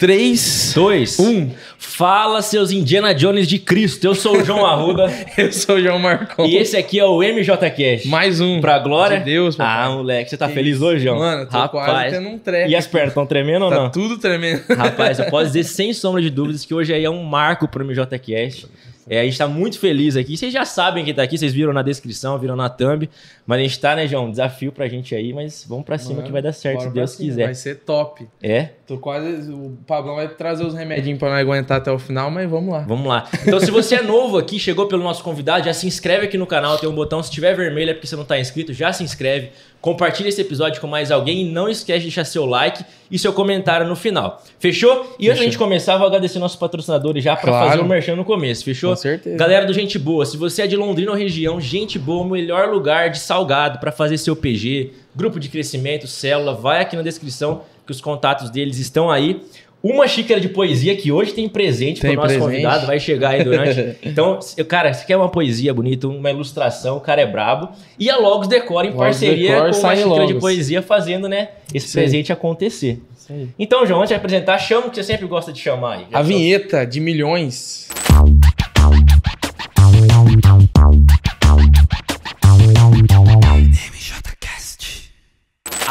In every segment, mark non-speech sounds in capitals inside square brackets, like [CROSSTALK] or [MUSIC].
3, 2, 1. Fala, seus Indiana Jones de Cristo. Eu sou o João Arruda. [LAUGHS] eu sou o João Marcon. E esse aqui é o MJQS. Mais um. Pra glória. De Deus, papai. Ah, moleque, você tá que feliz isso. hoje, João? Mano, tô Rapaz. quase tendo um treco. E as pernas estão tremendo tá ou não? Tá tudo tremendo. Rapaz, eu posso dizer [LAUGHS] sem sombra de dúvidas que hoje aí é um marco pro MJQS. É, a gente está muito feliz aqui. Vocês já sabem quem está aqui, vocês viram na descrição, viram na thumb. Mas a gente está, né, João? Desafio para a gente aí, mas vamos para cima Mano, que vai dar certo, se Deus quiser. Vai ser top. É? Tô quase. O Pablão vai trazer os remedinhos para não aguentar até o final, mas vamos lá. Vamos lá. Então, se você é novo aqui, chegou pelo nosso convidado, já se inscreve aqui no canal, tem um botão. Se tiver vermelho é porque você não está inscrito, já se inscreve. Compartilhe esse episódio com mais alguém e não esquece de deixar seu like e seu comentário no final. Fechou? E antes da gente começar, vou agradecer nossos patrocinadores já para claro. fazer o um merchan no começo, fechou? Com certeza. Galera do Gente Boa, se você é de Londrina ou região, Gente Boa, é o melhor lugar de salgado para fazer seu PG, grupo de crescimento, célula, vai aqui na descrição que os contatos deles estão aí uma xícara de poesia que hoje tem presente para o nosso convidado, vai chegar aí durante. [LAUGHS] então, cara, se quer uma poesia bonita, uma ilustração, o cara é brabo. E a Logos Decor, em Logos parceria Decor, com uma xícara Logos. de poesia, fazendo né, esse Sim. presente acontecer. Então, João, antes de apresentar, chama o que você sempre gosta de chamar aí. a vinheta de milhões.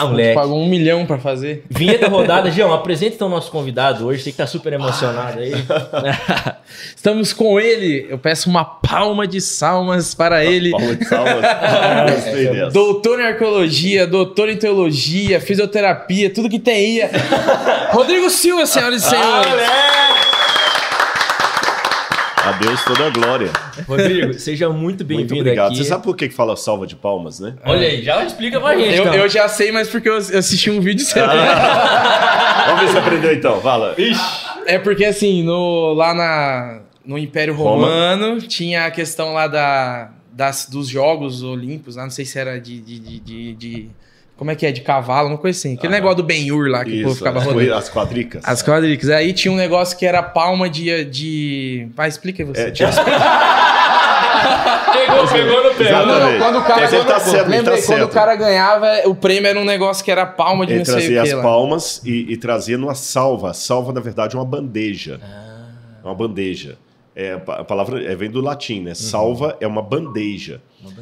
Ah, moleque. Pagou um milhão pra fazer. Vinheta [LAUGHS] rodada. Gião, apresenta então o nosso convidado hoje. Você que tá super emocionado aí. [LAUGHS] Estamos com ele. Eu peço uma palma de salmas para ele. Palma de salmas. [LAUGHS] ah, é, Doutor em arqueologia, doutor em teologia, fisioterapia, tudo que tem aí. Rodrigo Silva, senhoras e ah, senhores. Ah, moleque! A Deus toda a glória. Rodrigo, seja muito bem-vindo obrigado. Aqui. Você sabe por que fala salva de palmas, né? Olha aí, já explica pra gente. Eu, eu já sei, mas porque eu assisti um vídeo seu. Ah. [LAUGHS] Vamos ver se aprendeu então, fala. Ixi. É porque assim, no, lá na, no Império Romano, Roma. tinha a questão lá da, das, dos Jogos Olímpicos, lá, não sei se era de, de, de, de como é que é? De cavalo, uma coisa assim. Aquele ah, negócio do Ben-Hur lá, que isso, o povo ficava rodando. As quadricas. As quadricas. Aí tinha um negócio que era palma de... de... Vai, explica aí você. É, tinha [LAUGHS] pegou, pegou no pé. Não, quando o cara, tá certo, lembrei, tá quando certo. Tá o cara ganhava, o prêmio era um negócio que era palma de Ele não sei o trazia as palmas e, e trazia numa salva. Salva, na verdade, é uma bandeja. Ah. Uma bandeja. É, a palavra é, vem do latim, né? Uhum. Salva é uma bandeja.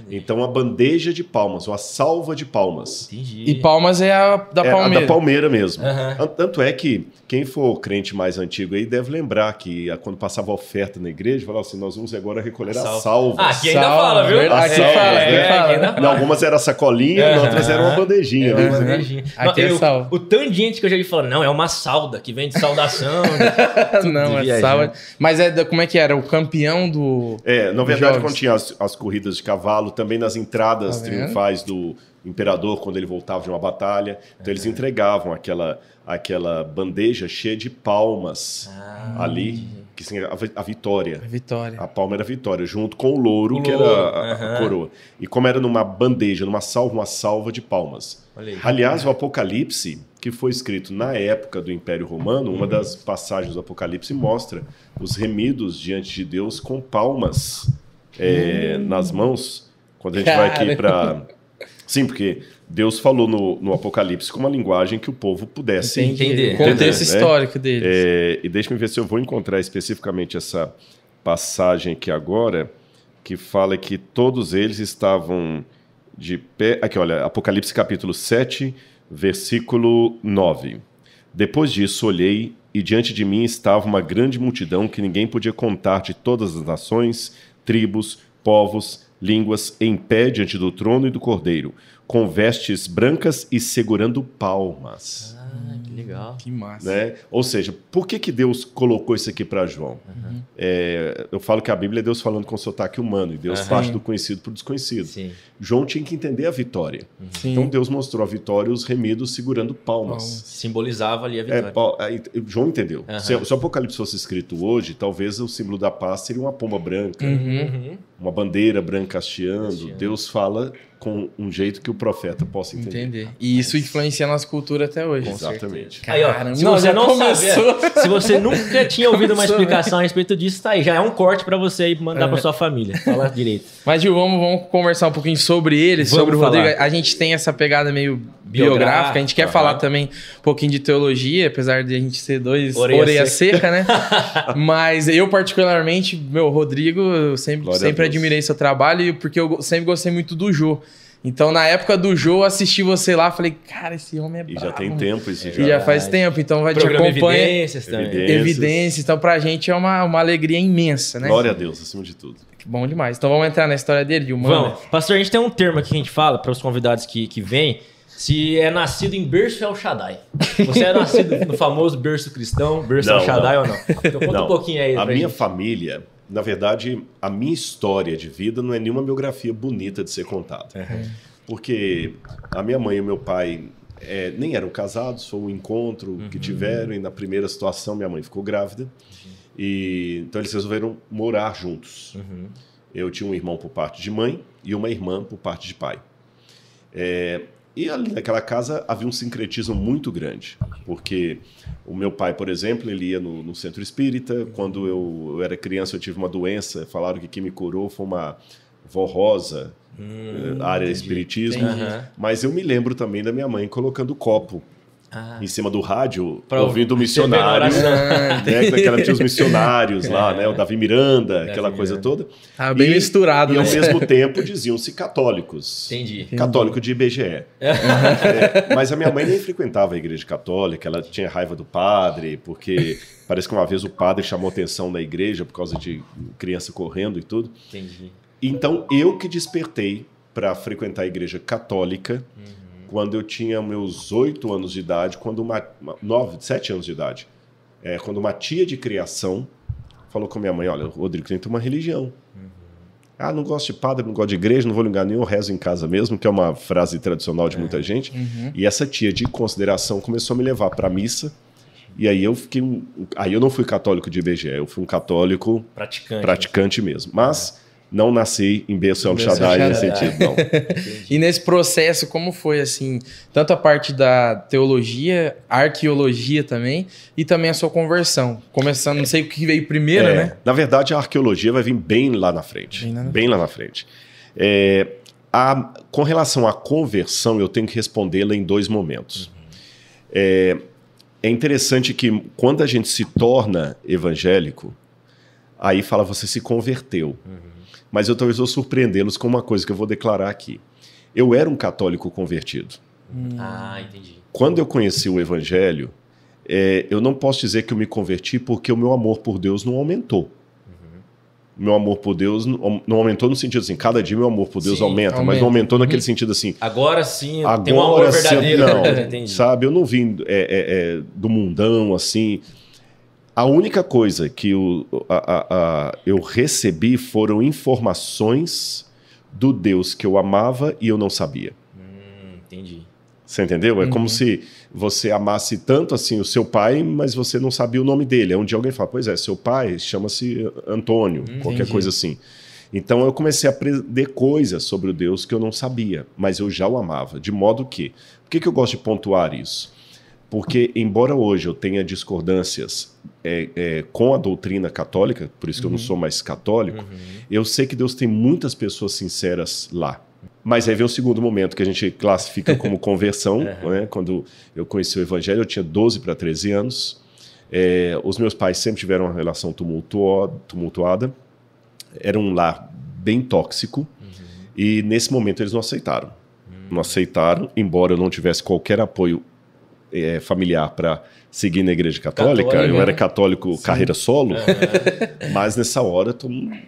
Então a bandeja de palmas, ou a salva de palmas. Entendi. E palmas é a da é palmeira. A da palmeira mesmo. Uhum. Tanto é que quem for crente mais antigo aí deve lembrar que quando passava a oferta na igreja, falava assim: nós vamos agora recolher a, salva. A salva. Ah, aqui ainda salva, fala, viu? Aqui salva, fala, né? Ainda fala. Algumas era sacolinha, uhum. outras eram uma bandejinha. É né? uma né? bandejinha. Aqui não, é salva. O tanto de gente que eu já ouvi falando, não, é uma salda que vem de saudação. de, [LAUGHS] não, é salva. Mas é, como é que era? O campeão do. É, na verdade, quando tinha as, as corridas de cavalo cavalo também nas entradas tá triunfais do imperador quando ele voltava de uma batalha. Então é. eles entregavam aquela aquela bandeja cheia de palmas ah. ali que significa a vitória. A vitória. A palma era a vitória, junto com o louro, o louro. que era a, a, coroa. E como era numa bandeja, numa salva, uma salva de palmas. Aliás, o Apocalipse, que foi escrito na época do Império Romano, uma das passagens do Apocalipse mostra os remidos diante de Deus com palmas é, hum. nas mãos, quando a gente Cara. vai aqui para. Sim, porque Deus falou no, no Apocalipse com uma linguagem que o povo pudesse entender entender. O contexto né? histórico deles. É, e deixa-me ver se eu vou encontrar especificamente essa passagem aqui agora, que fala que todos eles estavam de pé. Aqui, olha, Apocalipse capítulo 7, versículo 9. Depois disso, olhei, e diante de mim estava uma grande multidão que ninguém podia contar de todas as nações tribos, povos, línguas em pé diante do trono e do cordeiro, com vestes brancas e segurando palmas. Ah, Legal. Que massa. Né? Ou seja, por que, que Deus colocou isso aqui para João? Uhum. É, eu falo que a Bíblia é Deus falando com o sotaque humano, e Deus uhum. parte do conhecido para o desconhecido. Sim. João tinha que entender a vitória. Uhum. Então Deus mostrou a vitória os remidos segurando palmas. Simbolizava ali a é, vitória. É, Paulo, aí, João entendeu. Se, se, o Apocalipse fosse escrito hoje, talvez o símbolo da paz seria uma pomba branca, uhum. Uhum. uma bandeira branca hasteando. hasteando. Deus fala com um jeito que o profeta possa entender. entender. E isso influencia a nossa cultura até hoje. Com Exatamente. Certeza. Aí, ó, se você não, sabia, é, se você nunca tinha ouvido uma né? explicação a respeito disso, tá aí, já é um corte para você aí mandar é. para sua família. Fala direito. Mas, Gil, vamos, vamos conversar um pouquinho sobre ele, vamos sobre o falar. Rodrigo. A gente tem essa pegada meio biográfica, a gente quer uhum. falar também um pouquinho de teologia, apesar de a gente ser dois orelha, orelha seca. seca, né? [LAUGHS] Mas eu, particularmente, meu, Rodrigo, eu sempre, sempre admirei seu trabalho, porque eu sempre gostei muito do Jô. Então, na época do jogo, assisti você lá, falei, cara, esse homem é bom. E já tem tempo esse jogo. E já faz ah, tempo, então vai Programa te acompanhar. Evidências também. Evidências. Evidências. Então, pra gente é uma, uma alegria imensa, né? Glória a Deus, acima de tudo. Que Bom demais. Então, vamos entrar na história dele, de humano. Vamos. Pastor, a gente tem um termo aqui que a gente fala para os convidados que, que vêm. Se é nascido em berço El é Shaddai. Você é nascido no famoso berço cristão, berço é não, El Shaddai não. ou não? Então, conta não. um pouquinho aí. A minha gente. família na verdade, a minha história de vida não é nenhuma biografia bonita de ser contada. Uhum. Porque a minha mãe e o meu pai é, nem eram casados, foi um encontro uhum. que tiveram, e na primeira situação minha mãe ficou grávida. Uhum. E, então eles resolveram morar juntos. Uhum. Eu tinha um irmão por parte de mãe e uma irmã por parte de pai. É, e ali naquela casa havia um sincretismo muito grande, porque o meu pai, por exemplo, ele ia no, no centro espírita. Quando eu, eu, era criança, eu tive uma doença. Falaram que quem me curou foi uma vó Rosa, hum, eh, área entendi, espiritismo. Entendi. Mas eu me lembro também da minha mãe colocando copo ah. em cima do rádio, pra ouvindo o missionário. É, né, naquela tinha os missionários [LAUGHS] é. lá, né? O Davi Miranda, Davi aquela Miranda. coisa toda. Tava bem e, misturado, E né? ao mesmo tempo diziam-se católicos. Entendi. Católico de IBGE. [LAUGHS] É. mas a minha mãe nem frequentava a igreja católica, ela tinha raiva do padre, porque parece que uma vez o padre chamou atenção na igreja por causa de criança correndo e tudo. Entendi. Então eu que despertei para frequentar a igreja católica. Hum quando eu tinha meus oito anos de idade, quando uma, nove, sete anos de idade, é, quando uma tia de criação falou com minha mãe, olha, Rodrigo, tem que ter uma religião. Uhum. Ah, não gosto de padre, não gosto de igreja, não vou ligar nenhum, rezo em casa mesmo, que é uma frase tradicional de muita é. gente. Uhum. E essa tia de consideração começou a me levar para missa. E aí eu fiquei, aí eu não fui católico de IBGE, eu fui um católico praticante, né? praticante mesmo. Mas uhum não nasci em berço El Shaddai nesse sentido, não. [LAUGHS] e nesse processo, como foi, assim, tanto a parte da teologia, arqueologia também, e também a sua conversão? Começando, não sei o que veio primeiro, é, né? Na verdade, a arqueologia vai vir bem lá na frente. Bem lá na, bem frente. Lá na frente. É, a, com relação à conversão, eu tenho que respondê-la em dois momentos. Uhum. É, é interessante que quando a gente se torna evangélico, aí fala, você se converteu. Uhum mas eu talvez vou surpreendê-los com uma coisa que eu vou declarar aqui. Eu era um católico convertido. Hum. Ah, entendi. Quando eu conheci o Evangelho, é, eu não posso dizer que eu me converti porque o meu amor por Deus não aumentou uhum. meu amor por Deus não aumentou no sentido assim, cada dia meu amor por Deus sim, aumenta, aumenta, mas não aumentou naquele uhum. sentido assim. Agora sim, agora tem um amor verdadeiro. Sim, não, [LAUGHS] sabe, eu não vim é, é, é, do mundão assim, a única coisa que o, a, a, a, eu recebi foram informações do Deus que eu amava e eu não sabia. Hum, entendi. Você entendeu? É como uhum. se você amasse tanto assim o seu pai, mas você não sabia o nome dele. É dia alguém fala, pois é, seu pai chama-se Antônio, hum, qualquer coisa assim. Então eu comecei a aprender coisas sobre o Deus que eu não sabia, mas eu já o amava. De modo que, por que, que eu gosto de pontuar isso? Porque, embora hoje eu tenha discordâncias é, é, com a doutrina católica, por isso que uhum. eu não uhum. sou mais católico, uhum. eu sei que Deus tem muitas pessoas sinceras lá. Mas aí vem o segundo momento que a gente classifica como [LAUGHS] conversão. uhum. né? Quando eu conheci o Evangelho, eu tinha 12 para 13 anos. É, os meus pais sempre tiveram uma relação tumultuada. Era um lar bem tóxico. Uhum. E nesse momento eles não aceitaram. Não hum. aceitaram, embora eu não tivesse qualquer apoio é, familiar para seguir na igreja católica, católica. eu era né? católico Sim. carreira solo, uhum. [LAUGHS] mas nessa hora tô, né,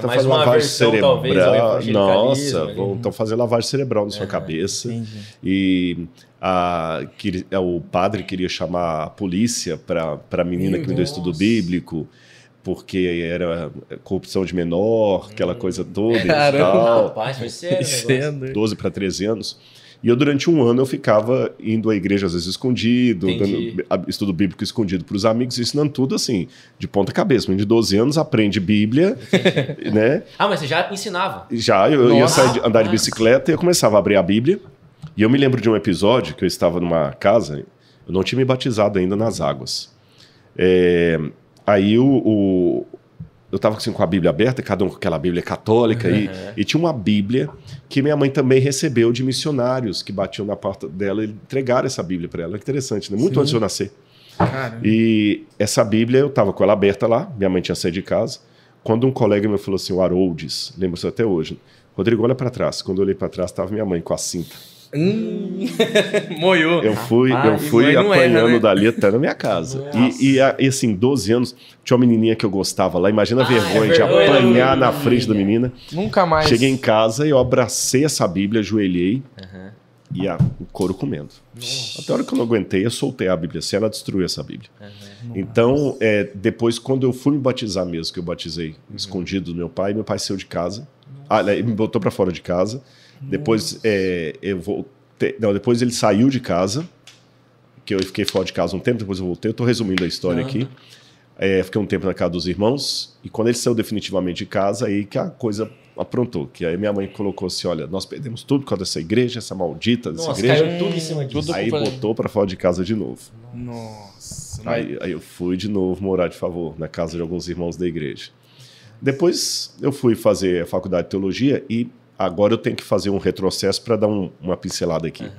tá fazendo lavagem cerebral. Talvez, Nossa, estão né? fazendo lavagem cerebral na sua é, cabeça. Entendi. E a, é, o padre queria chamar a polícia para a menina Meu que me deu estudo bíblico porque era corrupção de menor, aquela hum. coisa toda Caramba, e tal. Rapaz, vai ser. 12 para 13 anos. E eu, durante um ano, eu ficava indo à igreja, às vezes escondido, dando estudo bíblico escondido para os amigos, ensinando tudo assim, de ponta cabeça. Um de 12 anos aprende Bíblia, [LAUGHS] né? Ah, mas você já ensinava? Já, eu Nossa. ia sair, andar de bicicleta e eu começava a abrir a Bíblia. E eu me lembro de um episódio que eu estava numa casa, eu não tinha me batizado ainda nas águas. É, aí o, o, eu estava assim, com a Bíblia aberta, cada um com aquela Bíblia católica, uhum. e, e tinha uma Bíblia que minha mãe também recebeu de missionários que batiam na porta dela e entregaram essa Bíblia para ela. Interessante, né? Muito Sim. antes de eu nascer. Caramba. E essa Bíblia, eu estava com ela aberta lá, minha mãe tinha saído de casa. Quando um colega meu falou assim, o Haroldes, lembro-se até hoje, Rodrigo, olha para trás. Quando eu olhei para trás, estava minha mãe com a cinta. Hum. [LAUGHS] Moiou. Eu fui, eu fui apanhando erra, né? dali até na minha casa. E, e, assim, 12 anos, tinha uma menininha que eu gostava lá. Imagina a ah, é vergonha, Ai, de vergonha apanhar na frente da menina. Nunca mais. Cheguei em casa e eu abracei essa Bíblia, ajoelhei. Uhum. E a, o couro comendo. Nossa. Até a hora que eu não aguentei, eu soltei a Bíblia. Se ela destruiu essa Bíblia. Uhum. Então, é, depois, quando eu fui me batizar mesmo, que eu batizei uhum. escondido do meu pai, meu pai saiu de casa. Ah, ele me botou para fora de casa. Depois é, eu voltei. Não, depois ele saiu de casa, que eu fiquei fora de casa um tempo, depois eu voltei. Eu estou resumindo a história ah. aqui. É, fiquei um tempo na casa dos irmãos, e quando ele saiu definitivamente de casa, aí que a coisa aprontou. Que aí minha mãe colocou assim: olha, nós perdemos tudo por causa dessa igreja, essa maldita dessa Nossa, igreja. Caiu tudo em cima disso. Aí botou para fora de casa de novo. Nossa. Aí, né? aí eu fui de novo morar de favor na casa de alguns irmãos da igreja. Depois eu fui fazer a faculdade de teologia e agora eu tenho que fazer um retrocesso para dar um, uma pincelada aqui. Uhum.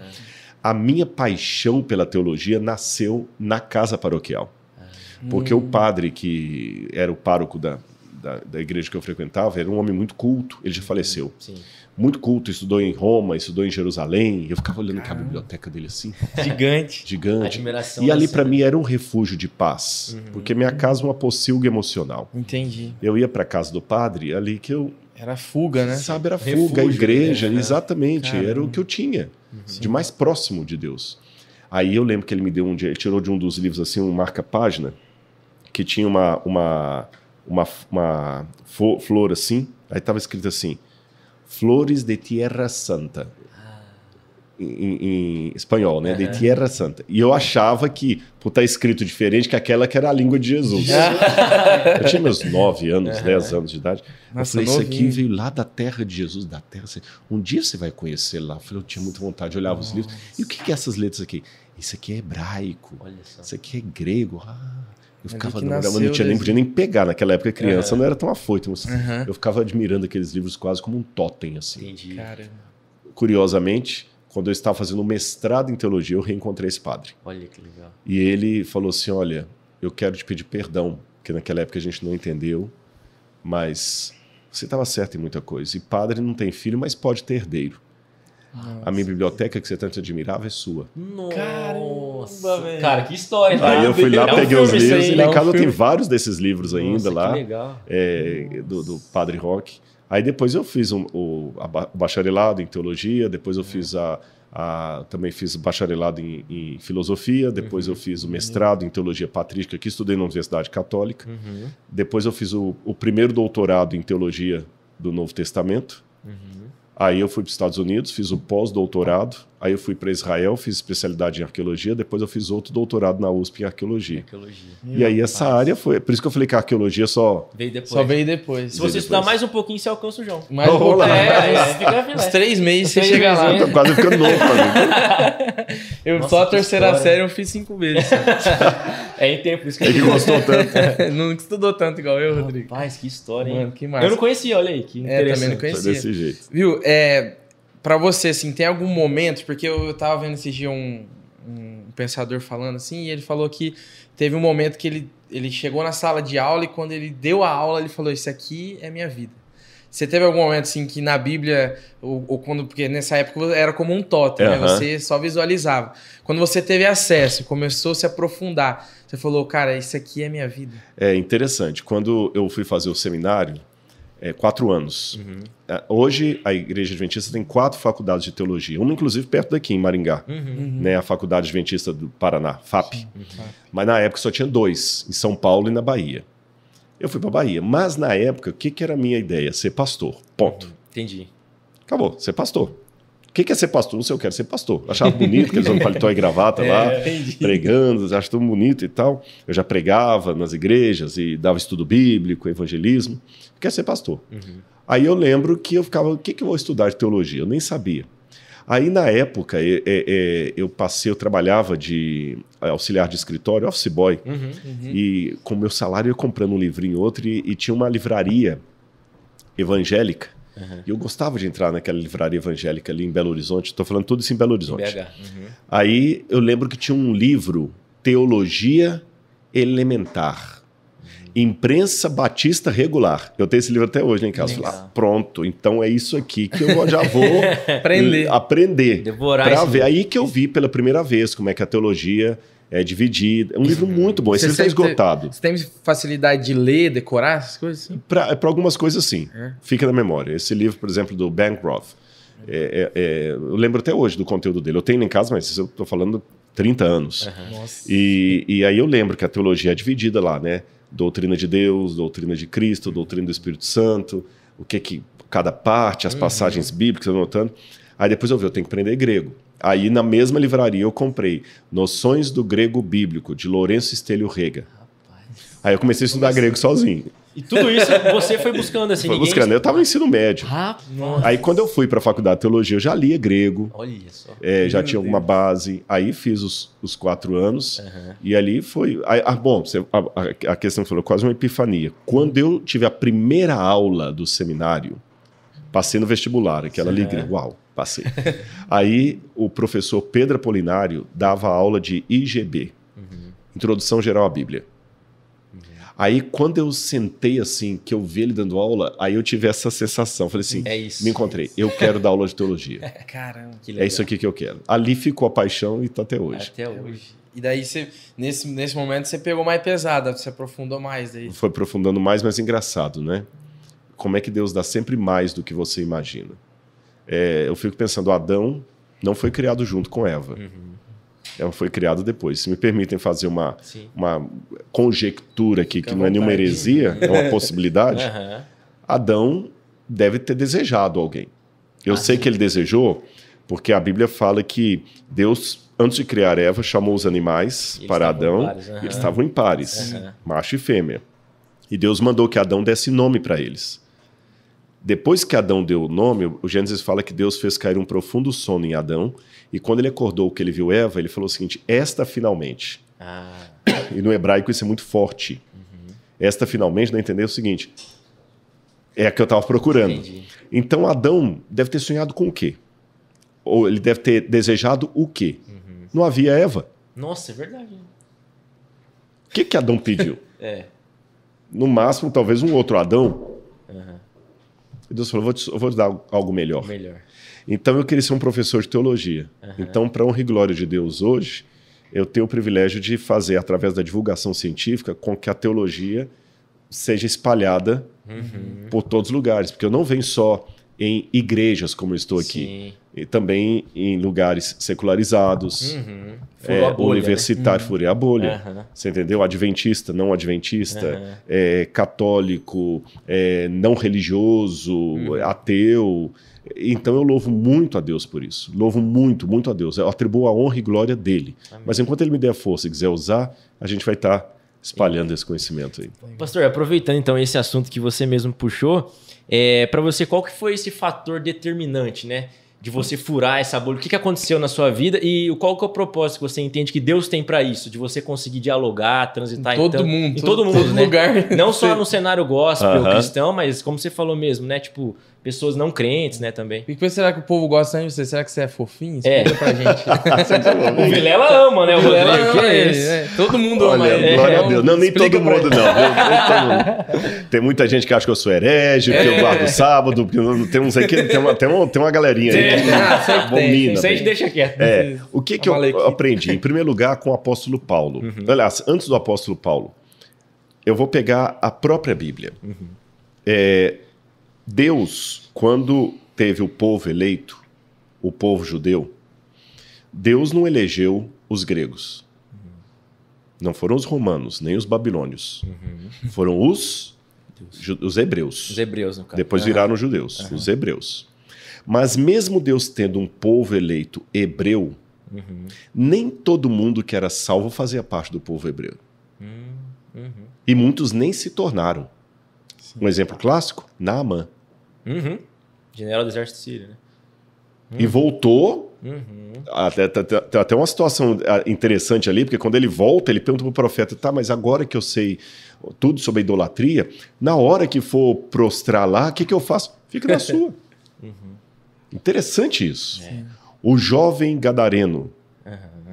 A minha paixão pela teologia nasceu na casa paroquial. Ah. Porque o hum. padre que era o pároco da, da, da, igreja que eu frequentava era um homem muito culto, ele já uhum. faleceu. Sim. Muito culto, estudou em Roma, estudou em Jerusalém. Eu ficava olhando Caramba. a biblioteca dele assim. Gigante. Gigante. Admiração e ali para mim era um refúgio de paz, uhum. porque minha casa é uma pocilga emocional. Entendi. Eu ia para casa do padre, ali que eu era fuga, né? Sabe, era Refúgio, fuga, a né? igreja, né? exatamente. Caramba. Era o que eu tinha uhum. de mais próximo de Deus. Aí eu lembro que ele me deu um dia, ele tirou de um dos livros assim um marca-página que tinha uma, uma, uma, uma flor assim, aí estava escrito assim: Flores de Tierra Santa em, em, espanhol, né? Uhum. De Tierra Santa. E eu achava que, por estar tá escrito diferente, que aquela que era a língua de Jesus. [LAUGHS] eu tinha meus 9 anos, 10 anos de idade. Nossa, eu falei, isso aqui veio lá da terra de Jesus, da terra. Um dia você vai conhecer lá. Eu falei, eu tinha muita vontade, de olhava os livros. E o que, que é essas letras aqui? Isso aqui é hebraico. Isso aqui é grego. Ah. Eu é ficava não, não tinha nem podia nem pegar naquela época criança, é. não era tão afoito. Mas uhum. Eu ficava admirando aqueles livros quase como um totem assim. Entendi. Cara. Curiosamente, quando eu estava fazendo mestrado em teologia, eu reencontrei esse padre. Olha que legal. E ele falou assim: Olha, eu quero te pedir perdão, porque naquela época a gente não entendeu, mas você estava certo em muita coisa. E padre não tem filho, mas pode ter herdeiro. Nossa. A minha biblioteca que você tanto admirava é sua. Nossa, Caramba, cara, que história. Aí né? eu fui lá, peguei os livros, aí, e lá em casa tem vários desses livros ainda Nossa, lá. É, do, do Padre Rock. Aí depois eu fiz um, o, a, bacharelado em teologia, depois eu é. fiz a, a, também fiz bacharelado em, em filosofia, depois uhum. eu fiz o uhum. mestrado uhum. em teologia patrística, que estudei na Universidade Católica. Uhum. Depois eu fiz o, o, primeiro doutorado em teologia do Novo Testamento. Uhum. Aí eu fui para os Estados Unidos, fiz o pós-doutorado Aí eu fui para Israel, fiz especialidade em arqueologia, depois eu fiz outro doutorado na USP em arqueologia. arqueologia. E aí essa Nossa. área foi, por isso que eu falei que a arqueologia só veio depois. Só veio depois. Se você depois. estudar mais um pouquinho, você alcança o João. Mais um pouquinho. É, é. Uns três meses você chega lá. Eu tô quase ficando novo [LAUGHS] mim. Eu Nossa, só a terceira história. série eu fiz cinco vezes. [LAUGHS] é em tempo isso que, é gostou tanto. [LAUGHS] não estudou tanto igual eu, Rodrigo. Rapaz, que história, hein? Mano, que massa. Eu não conhecia, olha aí, que interessante. É, também não conhecia. Foi desse jeito. Viu, é para você, assim, tem algum momento, porque eu, eu tava vendo esse dia um, um pensador falando assim, e ele falou que teve um momento que ele, ele chegou na sala de aula e quando ele deu a aula, ele falou: Isso aqui é minha vida. Você teve algum momento assim que na Bíblia, ou, ou quando, porque nessa época era como um totem, uhum. né? Você só visualizava. Quando você teve acesso, começou a se aprofundar, você falou, cara, isso aqui é minha vida. É interessante. Quando eu fui fazer o seminário, é, quatro anos. Uhum. É, hoje, a Igreja Adventista tem quatro faculdades de teologia, uma inclusive perto daqui, em Maringá, uhum. uhum. né, a Faculdade Adventista do Paraná, FAP. Uhum. Mas na época só tinha dois, em São Paulo e na Bahia. Eu fui para Bahia, mas na época, o que, que, era a minha ideia? Ser pastor, ponto. Uhum. Entendi. Acabou, ser pastor que, que é ser pastor? Não sei, eu quero ser pastor. Eu achava bonito eles homens paletó e gravata [LAUGHS] é, lá, entendi. pregando, acho tão bonito e tal. Eu já pregava nas igrejas e dava estudo bíblico, evangelismo. Eu quero ser pastor. Uhum. Aí eu lembro que eu ficava, o que, que eu vou estudar de teologia? Eu nem sabia. Aí na época eu, eu passei, eu trabalhava de eh, auxiliar de escritório, office boy, uhum, uhum. e com meu salário eu comprando um livrinho outro e, e tinha uma livraria evangélica Uhum. E eu gostava de entrar naquela livraria evangélica ali em Belo Horizonte. Estou falando tudo isso em Belo Horizonte. Uhum. Aí eu lembro que tinha um livro, Teologia Elementar. Uhum. Imprensa Batista Regular. Eu tenho esse livro até hoje, em casa. Ah, pronto, então é isso aqui que eu já vou [LAUGHS] aprender. aprender Devorar pra ver. Livro. Aí que eu vi pela primeira vez como é que é a teologia é, dividida. É um livro uhum. muito bom. Esse você livro está esgotado. Você tem facilidade de ler, decorar essas coisas? Assim? Para é, algumas coisas, sim. É. Fica na memória. Esse livro, por exemplo, do Bancroft. É, é, é eu lembro até hoje do conteúdo dele. Eu tenho em casa, mas eu estou falando 30 anos. Uhum. E, e aí eu lembro que a teologia é dividida lá, né? Doutrina de Deus, doutrina de Cristo, uhum. doutrina do Espírito Santo, o que que cada parte, as uhum. passagens bíblicas, anotando. Aí depois eu vi, eu tenho que aprender grego. Aí na mesma livraria eu comprei Noções do Grego Bíblico, de Lourenço Estelho Rega. Rapaz. Aí eu comecei a estudar grego sozinho. E tudo isso você foi buscando assim? Foi buscando. Ninguém... Eu estava no ensino médio. Ah, aí quando eu fui para a faculdade de teologia, eu já lia grego. Olha só. É, já tinha alguma base. Aí fiz os, os quatro anos. Uhum. E ali foi. Aí, ah, bom, a, a questão falou quase uma epifania. Quando eu tive a primeira aula do seminário, passei no vestibular, aquela certo. alegria. Uau! Passei. Aí o professor Pedro Apolinário dava aula de IGB, uhum. Introdução Geral à Bíblia. Uhum. Aí quando eu sentei assim, que eu vi ele dando aula, aí eu tive essa sensação. Falei assim, é isso, me é encontrei. É eu quero dar aula de teologia. [LAUGHS] Caramba, que legal. É isso aqui que eu quero. Ali ficou a paixão e está até hoje. Até hoje. E daí, você, nesse, nesse momento, você pegou mais pesada, você aprofundou mais. Daí. É Foi aprofundando mais, mas engraçado, né? Como é que Deus dá sempre mais do que você imagina? É, eu fico pensando, Adão não foi criado junto com Eva. Uhum. Ela foi criada depois. Se me permitem fazer uma, uma conjectura aqui, Fica que não é nenhuma heresia, é uma [LAUGHS] possibilidade. Uhum. Adão deve ter desejado alguém. Eu ah, sei sim. que ele desejou, porque a Bíblia fala que Deus, antes de criar Eva, chamou os animais eles para Adão. uhum. Eles estavam em pares, uhum. macho e fêmea. E Deus mandou que Adão desse nome para eles. Depois que Adão deu o nome, o Gênesis fala que Deus fez cair um profundo sono em Adão, e quando ele acordou, que ele viu Eva, ele falou o seguinte: esta finalmente. Ah. E no hebraico isso é muito forte. Uhum. Esta finalmente dá a é entender é o seguinte: é a que eu estava procurando. Entendi. Então Adão deve ter sonhado com o quê? Ou ele deve ter desejado o quê? Uhum. Não havia Eva. Nossa, é verdade. O que, que Adão pediu? [LAUGHS] é. No máximo, talvez um outro Adão. Uhum. E Deus falou: vou te, eu vou te dar algo melhor. melhor. Então eu queria ser um professor de teologia. Uhum. Então, para honra e glória de Deus hoje, eu tenho o privilégio de fazer, através da divulgação científica, com que a teologia seja espalhada uhum. por todos os lugares. Porque eu não venho só em igrejas, como eu estou aqui. Sim. E também em lugares secularizados. Uhum. É, bolha, universitário, né? Uhum. furei a bolha. Uhum. Você entendeu? Adventista, não adventista, uhum. é, católico, é, não religioso, uhum. ateu. Então eu louvo muito a Deus por isso. Louvo muito, muito a Deus. Eu atribuo a honra e glória dele. Amém. Mas enquanto ele me der a força e quiser usar, a gente vai estar tá espalhando esse conhecimento aí. Pastor, aproveitando então esse assunto que você mesmo puxou. É, para você, qual que foi esse fator determinante, né? De você furar essa bolha? O que, que aconteceu na sua vida e qual que é o propósito que você entende que Deus tem para isso? De você conseguir dialogar, transitar em todo então, mundo, em todo, todo mundo, todo né? lugar. Não só no cenário gospel uh -huh. cristão, mas como você falou mesmo, né? Tipo, pessoas não crentes, né, também. E por será que o povo gosta de você? Será que você é fofinho? É. Explica é. pra gente. [LAUGHS] o Vilela ama, né? O Vilela ama é. Todo mundo Olha, ama ele. Glória é. a então, Deus. Não, nem todo mundo, não. Tem muita gente que acha que eu sou herege, que é. eu guardo sábado, porque eu não tem uns aí que tem uma, tem uma, tem uma galerinha ah, tem. aí. Ah, abomina. Isso aí deixa quieto. É. O que, é que eu aqui. aprendi? Em primeiro lugar, com o apóstolo Paulo. Uhum. Aliás, antes do apóstolo Paulo, eu vou pegar a própria Bíblia. Uhum. É, Deus, quando teve o povo eleito, o povo judeu, Deus não elegeu os gregos. Não foram os romanos, nem os babilônios. Uhum. Foram os, os hebreus. Os hebreus, no caso. Depois é. viraram uhum. judeus, uhum. os hebreus. Mas mesmo Deus tendo um povo eleito hebreu, uhum. nem todo mundo que era salvo fazia parte do povo hebreu. Hum, uhum. E muitos nem se tornaram. Sim. Um exemplo clássico, Naamã. Uhum. General do Exército Sírio, né? Uhum. E voltou. Uhum. Até, até, até, uma situação ah, interessante ali, porque quando ele volta, ele pergunta pro profeta: tá, mas agora que eu sei tudo sobre a idolatria, na hora que for prostrar lá, o que, que eu faço? Fica na [LAUGHS] sua. uhum. Interessante isso. É. O jovem gadareno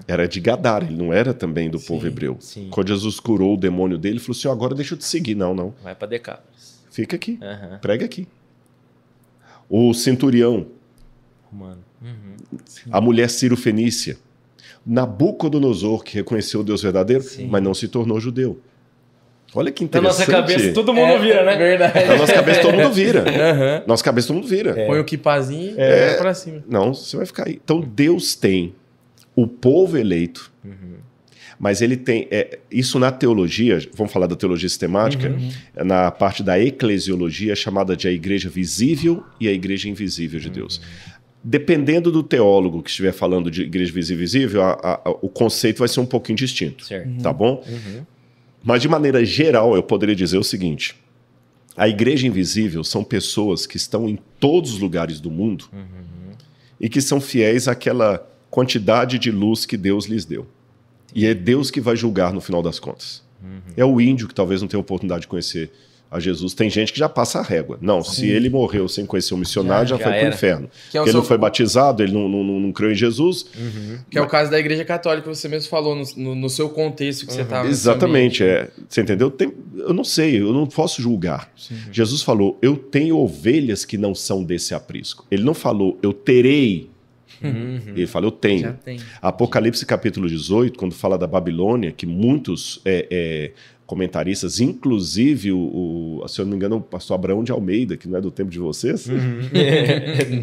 era de Gadara, ele não era também do sim, povo hebreu. Sim. Quando Jesus curou o demônio dele, ele falou assim: agora deixa eu te seguir. Não, não. Vai para Decápolis. Fica aqui, prega aqui o centurião, uhum. a mulher Ciro-Fenícia, Nabucodonosor, que reconheceu o Deus verdadeiro, Sim. mas não se tornou judeu. Olha que interessante. Na nossa cabeça todo mundo é, vira, né? Verdade. Na nossa cabeça todo mundo vira. Uhum. [LAUGHS] Nossa cabeça todo mundo vira. É. Põe o kipazinho é. e vai pra cima. Não, você vai ficar aí. Então Deus tem o povo eleito, uhum. Mas ele tem. É, isso na teologia, vamos falar da teologia sistemática, uhum. na parte da eclesiologia, chamada de a igreja visível e a igreja invisível de Deus. Uhum. Dependendo do teólogo que estiver falando de igreja visível e invisível, a, a, a, o conceito vai ser um pouquinho distinto. Tá uhum. bom? Uhum. Mas de maneira geral, eu poderia dizer o seguinte: a igreja invisível são pessoas que estão em todos os lugares do mundo uhum. e que são fiéis àquela quantidade de luz que Deus lhes deu. E é Deus que vai julgar no final das contas. Uhum. É o índio que talvez não tenha oportunidade de conhecer a Jesus. Tem gente que já passa a régua. Não, Sim. se ele morreu sem conhecer o missionário, já, já, já foi para o inferno. É o ele não foi batizado, ele não, não, não, não creu em Jesus. Uhum. Que é o caso da igreja católica, você mesmo falou, no, no, no seu contexto que uhum. você estava. Exatamente, é. Você entendeu? Tem... Eu não sei, eu não posso julgar. Sim. Jesus falou, eu tenho ovelhas que não são desse aprisco. Ele não falou, eu terei Uhum. ele fala, eu tenho. Apocalipse capítulo 18, quando fala da Babilônia, que muitos é, é, comentaristas, inclusive o, o, se eu não me engano, o pastor Abraão de Almeida, que não é do tempo de vocês. Uhum.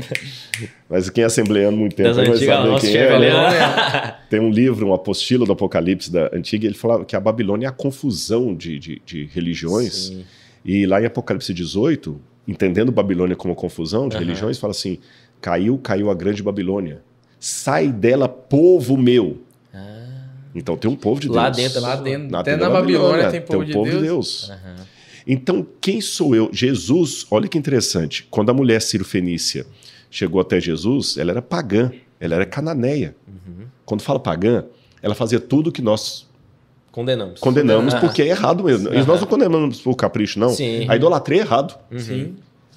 [LAUGHS] mas quem é assembleano muito tempo vai saber quem é. Né? Né? [LAUGHS] Tem um livro, um apostilo do Apocalipse da Antiga, ele falava que a Babilônia é a confusão de, de, de religiões. Sim. E lá em Apocalipse 18, entendendo Babilônia como confusão de uhum. religiões, fala assim: Caiu, caiu a grande Babilônia. Sai dela, povo meu. Ah. Então tem um povo de Deus. Lá dentro, lá dentro. Na até na Babilônia, Babilônia, tem povo, tem um de, povo Deus. de Deus. Uhum. Então, quem sou eu? Jesus, olha que interessante. Quando a mulher cirofenícia chegou até Jesus, ela era pagã, ela era cananeia. Uhum. Quando fala pagã, ela fazia tudo que nós Condenamos. Condenamos ah. [LAUGHS] porque é errado mesmo. E nós não condenamos por capricho, não. Sim. A idolatria é errado. Uhum.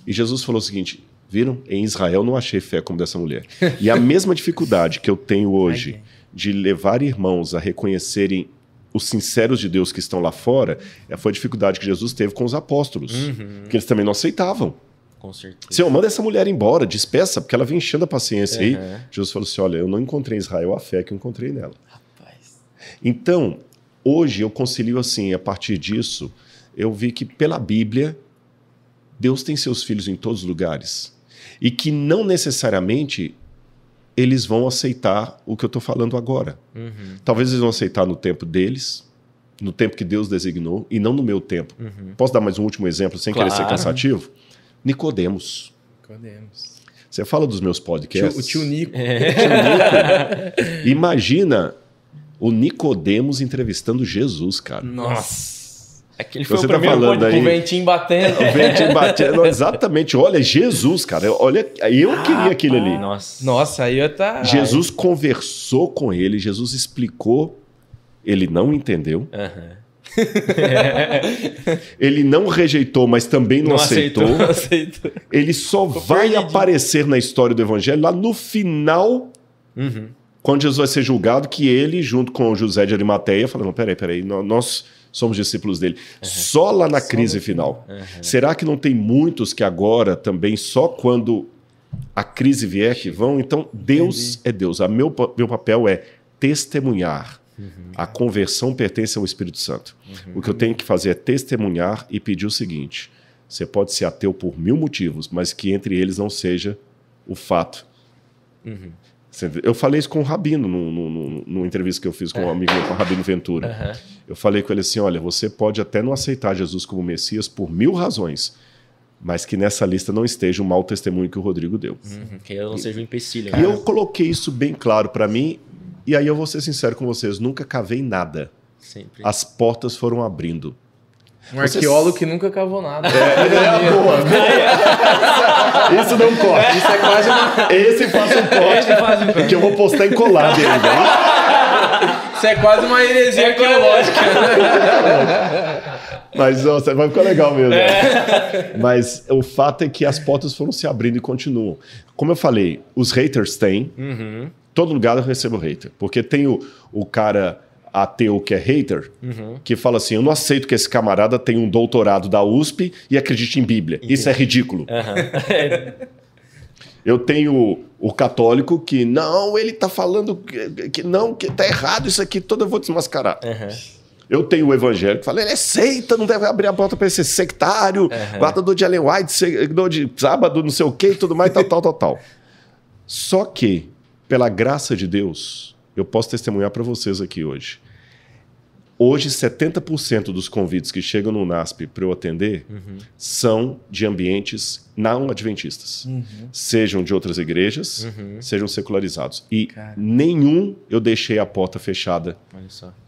E Jesus falou o seguinte: Viram? Em Israel não achei fé como dessa mulher. E a mesma dificuldade que eu tenho hoje de levar irmãos a reconhecerem os sinceros de Deus que estão lá fora, é, foi a dificuldade que Jesus teve com os apóstolos, uhum. que eles também não aceitavam. Com certeza. Senhor, manda essa mulher embora, despeça, porque ela vem enchendo a paciência uhum. aí. Jesus falou assim: olha, eu não encontrei em Israel a fé que eu encontrei nela. Rapaz. Então, hoje eu concilio assim, a partir disso, eu vi que pela Bíblia, Deus tem seus filhos em todos os lugares e que não necessariamente eles vão aceitar o que eu estou falando agora. Uhum. Talvez eles vão aceitar no tempo deles, no tempo que Deus designou e não no meu tempo. Uhum. Posso dar mais um último exemplo sem claro. querer ser cansativo? Nicodemos. Nicodemos. Você fala dos meus podcasts. O tio, Nico. É. Tio Nico. Imagina o Nicodemos entrevistando Jesus, cara. Nossa. Aquele é foi você o tá primeiro falando aí, o ventinho batendo. O ventinho batendo, [LAUGHS] exatamente. Olha, Jesus, cara. Olha, eu ah, queria aquele ali. Nossa, nossa aí eu tá. Jesus conversou com ele, Jesus explicou. Ele não entendeu. Uhum. [LAUGHS] [LAUGHS] Ele não rejeitou, mas também não, não aceitou. aceitou. Não aceitou. Ele só Ficou vai perdido. aparecer na história do Evangelho lá no final, uhum. quando Jesus vai ser julgado, que ele, junto com José de Arimateia, falando: peraí, peraí, nós somos discípulos dele. Uhum. Só lá na só crise final. Uhum. Será que não tem muitos que agora também, só quando a crise vier, que vão? Então, Deus Entendi. é Deus. A meu, meu papel é testemunhar. Uhum. A conversão pertence ao Espírito Santo. Uhum. O que eu tenho que fazer é testemunhar e pedir o seguinte: você pode ser ateu por mil motivos, mas que entre eles não seja o fato uhum. Eu falei isso com o Rabino no, no, no, numa entrevista que eu fiz com um é. amigo meu, com o Rabino Ventura. Uhum. Eu falei com ele assim: olha, você pode até não aceitar Jesus como Messias por mil razões, mas que nessa lista não esteja o mau testemunho que o Rodrigo deu. Uhum, que eu não seja um empecilho. E né? eu coloquei isso bem claro para mim, e aí eu vou ser sincero com vocês: nunca cavei nada. Sempre. As portas foram abrindo. Um você... arqueólogo que nunca cavou nada. É, [LAUGHS] é a é, boa. É, é, isso não corta. Isso é quase uma... Esse faz um corte faz um que eu vou postar em collab ainda. Isso é quase uma heresia arqueológica. Né? [LAUGHS] Mas nossa, vai ficar legal mesmo. É. Mas o fato é que as portas foram se abrindo e continuam. Como eu falei, os haters têm. Uhum. Todo lugar eu recebo hater. Porque tem o, o cara ateu que é hater, uhum. que fala assim: eu não aceito que esse camarada tenha um doutorado da USP e acredite em Bíblia. Entendi. Isso é ridículo. Uhum. [LAUGHS] eu tenho o católico que, não, ele tá falando que, que não, que tá errado isso aqui, todo eu vou desmascarar. Uhum. Eu tenho o evangélico que fala, ele é seita, não deve abrir a porta para esse sectário, uhum. guardador de Ellen White, seguidor de sábado, não sei o quê e tudo mais, tal, tal, tal, tal. [LAUGHS] Só que, pela graça de Deus, eu posso testemunhar para vocês aqui hoje. Hoje, 70% dos convites que chegam no NASP para eu atender uhum. são de ambientes não adventistas. Uhum. Sejam de outras igrejas, uhum. sejam secularizados. E Cara. nenhum eu deixei a porta fechada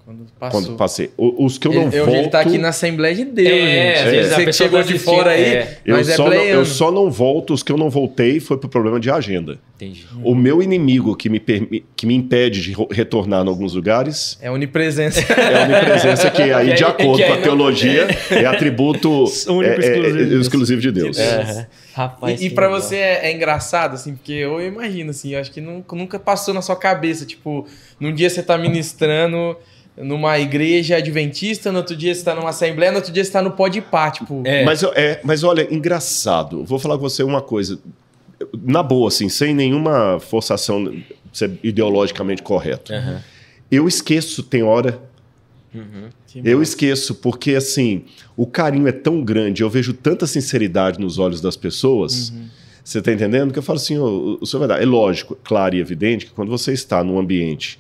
quando, passou. Quando passei. Os que eu não eu, eu Ele tá aqui na Assembleia de Deus, é, gente. É, Você que chegou tá de fora aí, é. eu, é só não, eu só não volto. Os que eu não voltei foi por problema de agenda. Entendi. O meu inimigo que me, que me impede de retornar em alguns lugares... É a onipresença. [LAUGHS] É a onipresença que aí, [LAUGHS] de acordo com a teologia, é, atributo [LAUGHS] único é, é, exclusivo, exclusivo de Deus. Rapaz, e, e para você é, engraçado, assim, porque eu imagino, assim, eu acho que nunca, nunca passou na sua cabeça, tipo, num dia você tá ministrando numa igreja adventista, no outro dia você está numa assembleia, no outro dia você está no podpá, tipo... É. Mas, é, mas olha, engraçado. Vou falar com você uma coisa. Na boa, assim, sem nenhuma forçação ideologicamente correto. Uhum. Eu esqueço, tem hora... Uhum. Eu esqueço, porque assim, o carinho é tão grande, eu vejo tanta sinceridade nos olhos das pessoas... Uhum. Você está entendendo? Que eu falo assim, o, o senhor vai dar. É lógico, claro e evidente que quando você está num ambiente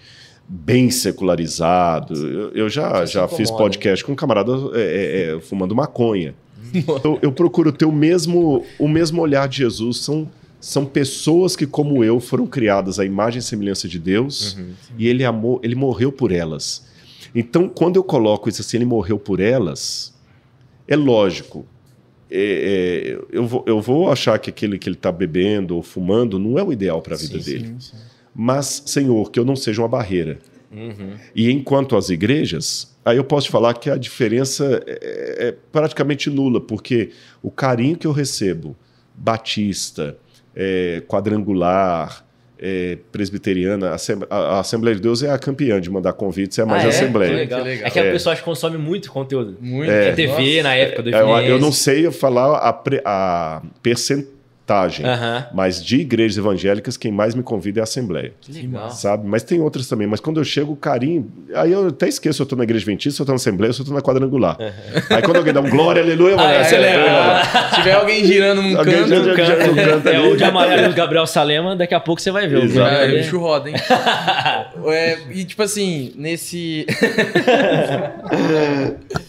bem secularizado. Eu, eu já, já fiz podcast com um camarada é, é, é fumando maconha. eu, eu, procuro ter o mesmo, o mesmo olhar de Jesus. São, são pessoas que, como eu, foram criadas à imagem e semelhança de Deus uhum, e ele, amou, ele morreu por elas. Então, quando eu coloco isso assim, ele morreu por elas, é lógico. É, é, eu, vou, eu vou achar que aquele que ele está bebendo ou fumando não é o ideal para a vida sim, dele. Sim, sim mas, Senhor, que eu não seja uma barreira. Uhum. E enquanto as igrejas, aí eu posso te falar que a diferença é, é praticamente nula, porque o carinho que eu recebo, batista, é, quadrangular, é, presbiteriana, a, Assembleia, a Assembleia de Deus é a campeã de mandar convites, é a mais ah, é? Assembleia. Que legal. Que legal. É que a é. pessoa consome muito conteúdo. Muito. É, é. é TV Nossa. na época do eu, eu não sei falar a, a percent Uhum. Mas de igrejas evangélicas, quem mais me convida é a Assembleia. Que legal. Sabe? Mas tem outras também. Mas quando eu chego, carinho. Aí eu até esqueço se eu estou na igreja adventista, se eu estou na Assembleia, se eu estou na quadrangular. Uhum. Aí quando alguém dá um glória, aleluia, mano, ah, é é, é. Né? Se tiver alguém girando num alguém canto, girando, canto, girando, é, canto é o de amarelo do Gabriel Salema, daqui a pouco você vai ver. o bicho né? ah, roda, hein? [LAUGHS] e tipo assim, nesse. [LAUGHS]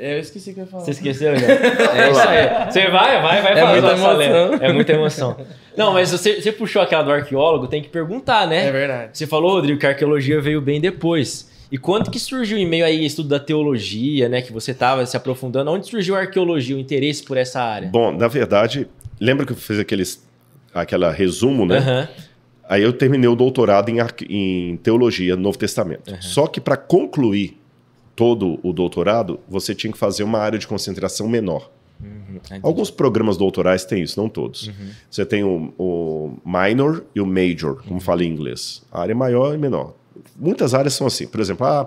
É, eu esqueci o que eu ia falar. Você esqueceu? Já? Né? [LAUGHS] É isso aí. [LAUGHS] Você vai, vai, vai é falar. Muita emoção. É muita emoção. Não, mas você, você, puxou aquela do arqueólogo, tem que perguntar, né? É verdade. Você falou, Rodrigo, que a arqueologia veio bem depois. E quando que surgiu em meio aí estudo da teologia, né? Que você estava se aprofundando. Onde surgiu a arqueologia, o interesse por essa área? Bom, na verdade, lembra que eu fiz aqueles, aquela resumo, né? Uhum. Aí eu terminei o doutorado em, em teologia Novo Testamento. Uhum. Só que para concluir todo o doutorado, você tinha que fazer uma área de concentração menor. Uhum, Alguns programas doutorais têm isso, não todos. Uhum. Você tem o, o, minor e o major, como uhum. fala em inglês. A área é maior e menor. Muitas áreas são assim. Por exemplo, ah,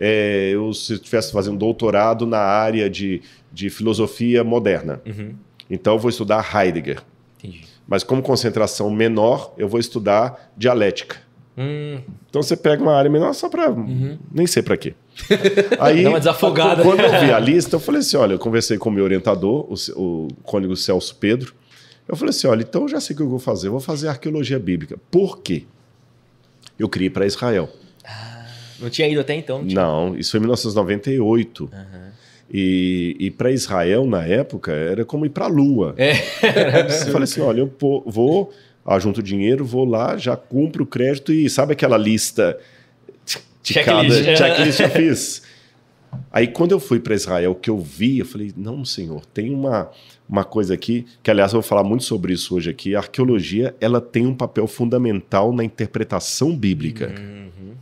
é, eu se estivesse fazendo um doutorado na área de, de filosofia moderna. Uhum. Então, eu vou estudar Heidegger. Entendi. Mas como concentração menor, eu vou estudar dialética. Hum. Então, você pega uma área menor só para... Uhum. Nem sei para quê. [LAUGHS] Aí, Dá uma desafogada. Quando eu né? vi a lista, eu falei assim: olha, eu conversei com o meu orientador, o, o cônigo Celso Pedro. Eu falei assim: olha, então eu já sei o que eu vou fazer. Eu vou fazer arqueologia bíblica. Por quê? Eu queria para Israel. Ah, não tinha ido até então? Não, tinha... não isso foi em 1998. Uhum. E, e para Israel, na época, era como ir para a Lua. É, [LAUGHS] eu falei assim: olha, eu vou, ah, junto dinheiro, vou lá, já cumpro o crédito e sabe aquela lista de checklist. cada é. checklist eu fiz. Aí quando eu fui para Israel, o que eu vi, eu falei, não, senhor, tem uma, uma coisa aqui, que aliás eu vou falar muito sobre isso hoje aqui, a arqueologia, ela tem um papel fundamental na interpretação bíblica. Uhum.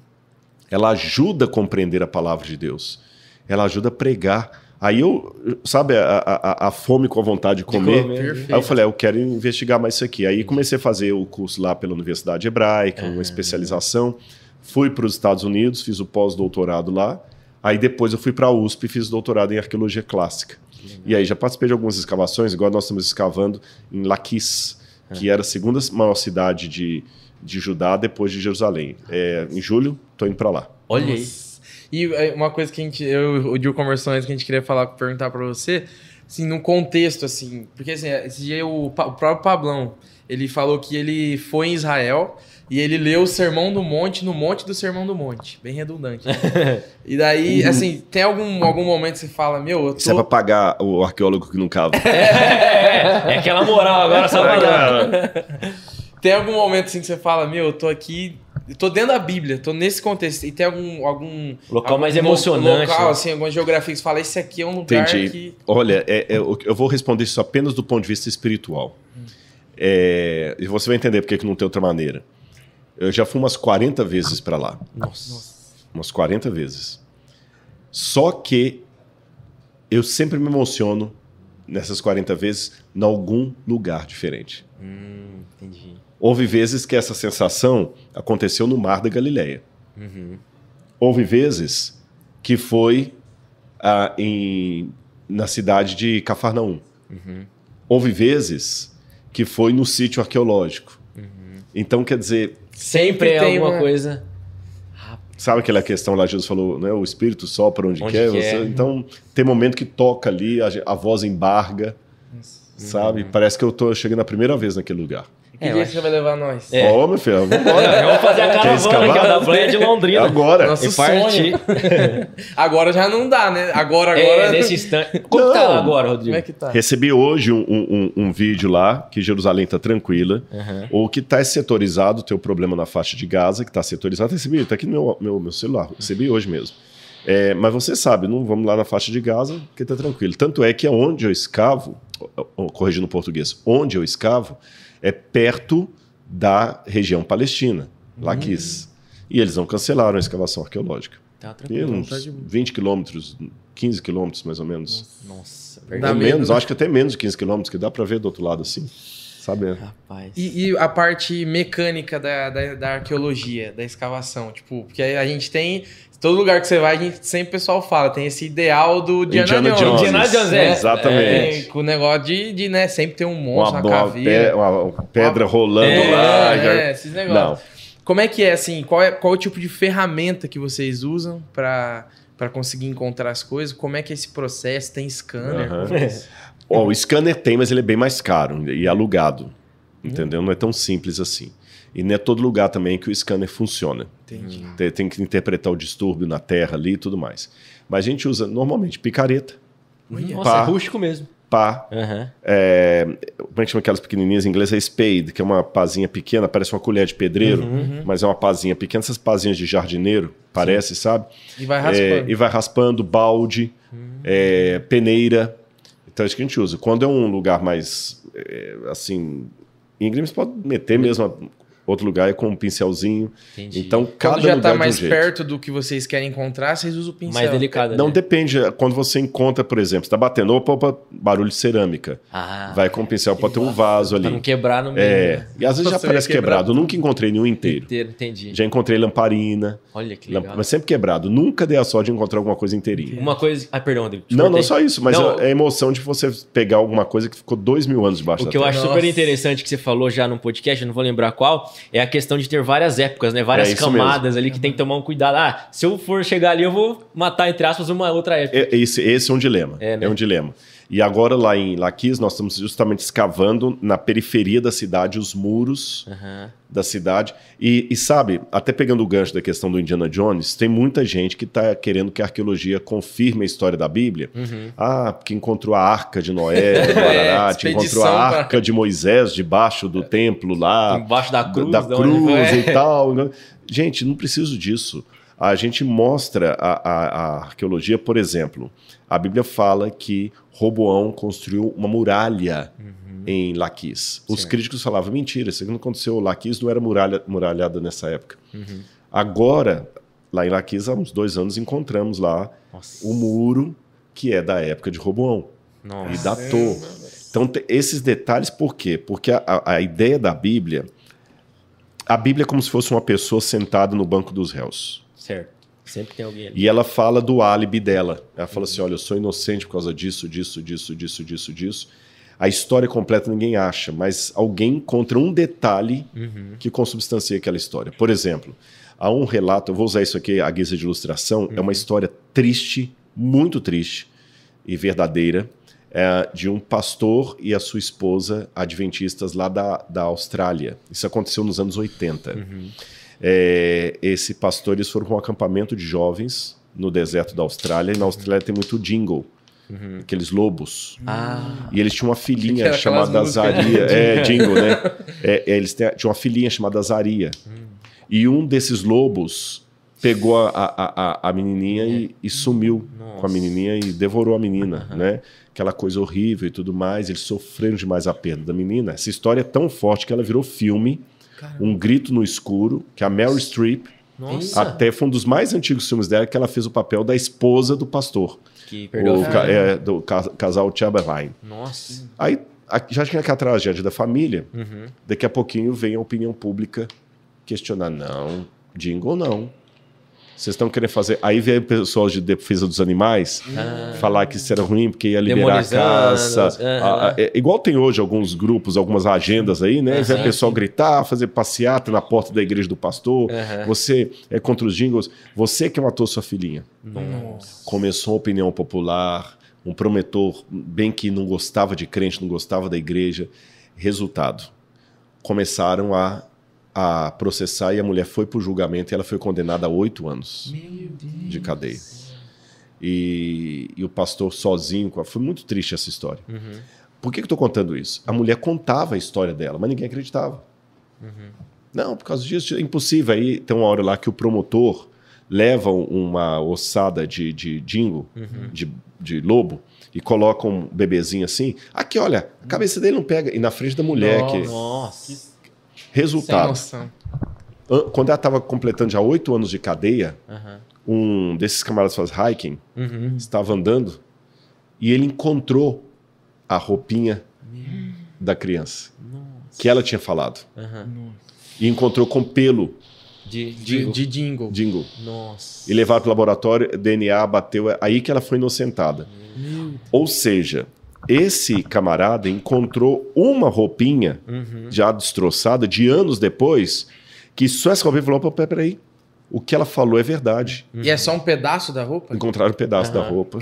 Ela ajuda a compreender a palavra de Deus. Ela ajuda a pregar. Aí eu, sabe, a, a, a fome com a vontade de comer. De comer. Aí eu falei, é, eu quero investigar mais isso aqui. Aí comecei a fazer o curso lá pela Universidade Hebraica, uma uhum. especialização. Fui para os Estados Unidos, fiz o pós-doutorado lá. Aí depois eu fui para a USP e fiz doutorado em arqueologia clássica. E aí já participei de algumas escavações, igual nós estamos escavando em Laquis, é. que era a segunda maior cidade de, de Judá depois de Jerusalém. É, em julho, estou indo para lá. Olha isso. E é, uma coisa que a gente, eu, o Dil conversou antes que a gente queria falar, perguntar para você, assim, no contexto assim, porque assim, esse dia o, o próprio Pablão, ele falou que ele foi em Israel e ele leu o Sermão do Monte no Monte do Sermão do Monte. Bem redundante. [LAUGHS] e daí, uhum. assim, tem algum, algum momento que você fala, meu, eu tô... Isso é pra pagar o arqueólogo que não cava. [LAUGHS] é, é, é, aquela moral agora, só é, [LAUGHS] Tem algum momento, assim, que você fala, meu, eu tô aqui... Eu tô dentro da Bíblia, tô nesse contexto. E tem algum... algum local algum mais emocionante. Local, né? assim, alguma geografia que você fala, esse aqui é um lugar Entendi. que... Olha, é, é eu vou responder isso apenas do ponto de vista espiritual. Hum. É, e você vai entender porque que não tem outra maneira. Eu já fui umas 40 vezes para lá. Nossa. Umas 40 vezes. Só que eu sempre me emociono nessas 40 vezes em algum lugar diferente. Hum, entendi. Houve vezes que essa sensação aconteceu no Mar da Galileia. Uhum. Houve vezes que foi ah, em, na cidade de Cafarnaum. Uhum. Houve vezes que foi no sítio arqueológico. Uhum. Então, quer dizer, Sempre, Sempre é alguma uma... coisa. Sabe aquela questão lá, Jesus falou, né? O espírito só para onde, onde quer. quer. Você... Então, tem momento que toca ali, a, a voz embarga, Isso. sabe? Uhum. Parece que eu tô chegando a primeira vez naquele lugar. É, é que é, dia que você vai levar nós? É. Ó, meu filho. Vamos, vamos fazer a caravana que é da Blanha de Londrina. Agora. Nosso sonho. [LAUGHS] agora já não dá, né? Agora, é, agora... É, nesse instante. Como tá não. tá agora, Rodrigo? Como é que tá? Recebi hoje um, um, um vídeo lá que Jerusalém tá tranquila. Uhum. Ou que tá setorizado, tem o um problema na faixa de Gaza, que tá setorizado. Recebi, tá, tá aqui no meu, meu, meu celular. Recebi hoje mesmo. É, mas você sabe, não vamos lá na faixa de Gaza, que tá tranquilo. Tanto é que onde eu escavo, corrigindo o português, onde eu escavo, é perto da região palestina, Laquis. Uhum. E eles não cancelaram a escavação arqueológica. Tá tranquilo. E uns tá de... 20 quilômetros, 15 quilômetros mais ou menos. Nossa, Nossa menos, né? acho que até menos de 15 quilômetros, que dá para ver do outro lado assim. Sabendo. Rapaz. E, e, a parte mecânica da, da, da, arqueologia, da escavação? Tipo, porque a gente tem. Todo lugar que você vai, a gente sempre o pessoal fala, tem esse ideal do Diana Indiana, Jones. Indiana Jones, é, Exatamente. É, o negócio de, de, né, sempre ter um monstro, uma, caveira. Pe uma pedra uma, rolando é, lá. Já... É, esses negócios. Não. Como é que é, assim, qual é, qual é o tipo de ferramenta que vocês usam para conseguir encontrar as coisas? Como é que é esse processo? Tem scanner? Uhum o scanner tem, mas ele é bem mais caro e alugado. Entendeu? Não é tão simples assim. E não é todo lugar também que o scanner funciona. Entendi. Tem, tem que interpretar o distúrbio na terra ali e tudo mais. Mas a gente usa normalmente picareta. Nossa, é pá, é rústico mesmo. Pá. Uhum. É, como é que chama aquelas pequenininhas em inglês? É spade, que é uma pazinha pequena, parece uma colher de pedreiro, uhum. uhum. mas é uma pazinha pequena. Essas pazinhas de jardineiro, parece, Sim. sabe? E vai raspando. É, e vai raspando balde, uhum. é, peneira touch então, é que a gente usa. Quando é um lugar mais, é, assim, íngreme, você pode meter mesmo outro lugar é com um pincelzinho. Entendi. Então, cada quando já está mais um perto do que vocês querem encontrar, vocês usam o pincel. Mais delicado. Não né? depende. Quando você encontra, por exemplo, está batendo, opa, opa, barulho de cerâmica. Ah, Vai com o pincel para ter um vaso ali. Para não quebrar no é, meio. É. E às vezes já parece quebrado. Nunca encontrei nenhum inteiro. Inteiro, entendi. Já encontrei lamparina. Olha que legal. Mas sempre quebrado. Nunca dei a sorte de encontrar alguma coisa inteirinha. Uma coisa. Ah, perdão, André Não, cortei. não só isso, mas não, é a emoção de você pegar alguma coisa que ficou dois mil anos debaixo o da O que eu acho Nossa. super interessante que você falou já num podcast, eu não vou lembrar qual, é a questão de ter várias épocas, né? Várias é camadas mesmo. ali que tem que tomar um cuidado. Ah, se eu for chegar ali, eu vou matar, entre aspas, uma outra época. É, esse, é esse é um dilema. É, né? é um dilema. E agora lá em Laquis nós estamos justamente escavando na periferia da cidade os muros uhum. da cidade. E, e, sabe, até pegando o gancho da questão do Indiana Jones, tem muita gente que está querendo que a arqueologia confirme a história da Bíblia. Uhum. Ah, porque encontrou a Arca de Noé, [LAUGHS] de é, encontrou a Arca pra... de Moisés debaixo do templo lá. Embaixo da cruz. Da, da cruz né? e [LAUGHS] tal. Gente, não preciso disso a gente mostra a, a, a, arqueologia, por exemplo, a Bíblia fala que Roboão construiu uma muralha uhum. em Laquis. Os críticos falavam, mentira, isso não aconteceu, Laquis não era muralha, muralhada nessa época. Uhum. Agora, lá em Laquis, há uns dois anos, encontramos lá Nossa. o muro que é da época de Roboão. Nossa. E datou. Então, esses detalhes por quê? Porque a, a ideia da Bíblia... A Bíblia é como se fosse uma pessoa sentada no banco dos réus. Certo. Sempre tem alguém ali. E ela fala do álibi dela. Ela fala uhum. assim: olha, eu sou inocente por causa disso, disso, disso, disso, disso, disso. A história completa ninguém acha, mas alguém encontra um detalhe uhum. que consubstancia aquela história. Por exemplo, há um relato, eu vou usar isso aqui a guisa de ilustração, uhum. é uma uhum. história triste, muito triste e verdadeira, é, de um pastor e a sua esposa adventistas lá da, da Austrália. Isso aconteceu nos anos 80. Uhum. É, esse pastor, eles foram para um acampamento de jovens no deserto da Austrália, e na Austrália tem muito jingle. Uhum. Aqueles lobos. Ah. E eles tinham uma filhinha chamada Zaria É, jingle, né? [LAUGHS] É, é, eles tinham uma filhinha chamada Zaria Uhum. E um desses lobos pegou a, a, a, a menininha e, e, sumiu Nossa. com a menininha e devorou a menina, uhum. né? Aquela coisa horrível e tudo mais. Eles sofreram demais a perda da menina. Essa história é tão forte que ela virou filme Caramba. Um Grito no Escuro, que a Mary Streep, até foi um dos mais antigos filmes dela, que ela fez o papel da esposa do pastor. Que perdeu o, é, do casal Chamberlain. Nossa. Aí, a, já tinha aquela tragédia da família, uhum. daqui a pouquinho vem a opinião pública questionar, não, jingle não. Vocês estão querendo fazer. Aí veio pessoas pessoal de defesa dos animais ah. falar que isso era ruim, porque ia liberar a caça. a, a, é, igual tem hoje alguns grupos, algumas agendas aí, né? Vem o pessoal gritar, fazer passeata na porta da igreja do pastor. Você é contra os jingles. Você que é matou sua filhinha. Nossa. Começou uma opinião popular, um prometor, bem que não gostava de crente, não gostava da igreja. Resultado: começaram a a processar e a mulher foi para o julgamento e ela foi condenada a oito anos de cadeia. E, e, o pastor sozinho, foi muito triste essa história. Uhum. Por que, que eu estou contando isso? A mulher contava a história dela, mas ninguém acreditava. Uhum. Não, por causa disso é impossível. Aí tem uma hora lá que o promotor leva uma ossada de, de dingo, uhum. de, de lobo, e coloca um bebezinho assim. Aqui, olha, a uhum. cabeça dele não pega. E na frente da mulher. Nossa, que... nossa. Resultado. Quando ela estava completando já oito anos de cadeia, uhum. um desses camaradas faz hiking, uhum. estava andando e ele encontrou a roupinha uhum. da criança Nossa. que ela tinha falado. E encontrou com pelo de, de, de Dingo. Nossa. E levaram para o laboratório, DNA bateu. É aí que ela foi inocentada. Ou seja, esse camarada encontrou uma roupinha uhum. já destroçada de anos depois, que só essa roupinha falou: opa, peraí, o que ela falou é verdade. Uhum. E é só um pedaço da roupa? Encontraram um pedaço uhum. da roupa.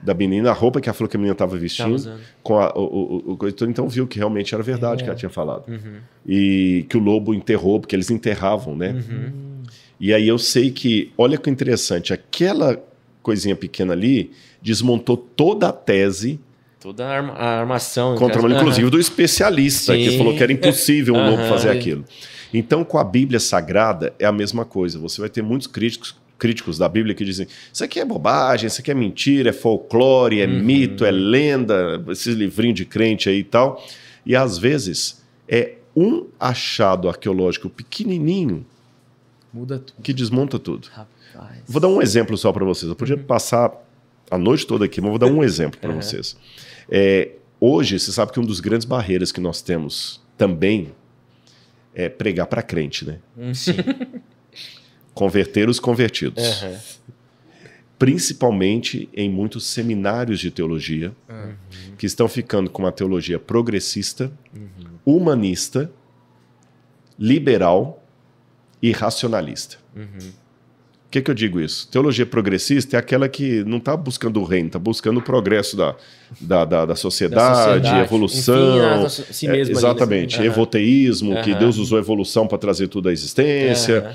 Da menina, a roupa que a falou que a menina estava vestindo, com a, o, o, o, então, então viu que realmente era verdade é. que ela é. tinha falado. Uhum. E que o lobo enterrou, porque eles enterravam, né? Uhum. E aí eu sei que, olha que interessante, aquela coisinha pequena ali desmontou toda a tese toda a armação. caso... inclusive, do especialista, Sim. que falou que era impossível um uhum. lobo fazer aquilo. Então, com a Bíblia Sagrada, é a mesma coisa. Você vai ter muitos críticos, críticos da Bíblia que dizem: isso aqui é bobagem, isso aqui é mentira, é folclore, é uhum. mito, é lenda, esses livrinhos de crente aí e tal. E às vezes é um achado arqueológico pequenininho Muda tudo. que desmonta tudo. Rapaz. Vou dar um exemplo só para vocês. Eu podia uhum. passar a noite toda aqui, mas vou dar um [LAUGHS] exemplo para vocês. É, hoje, você sabe que uma das grandes barreiras que nós temos também é pregar para crente, né? Hum, sim. [LAUGHS] Converter os convertidos. Uhum. Principalmente em muitos seminários de teologia uhum. que estão ficando com uma teologia progressista, uhum. humanista, liberal e racionalista. Uhum. O que, que eu digo isso? Teologia progressista é aquela que não está buscando o reino, está buscando o progresso da, da, da, da sociedade, da sociedade, evolução. Enfim, a, si é, né? exatamente. Ali, Evoteísmo, uhum. que Deus usou a evolução para trazer tudo à existência. Uhum.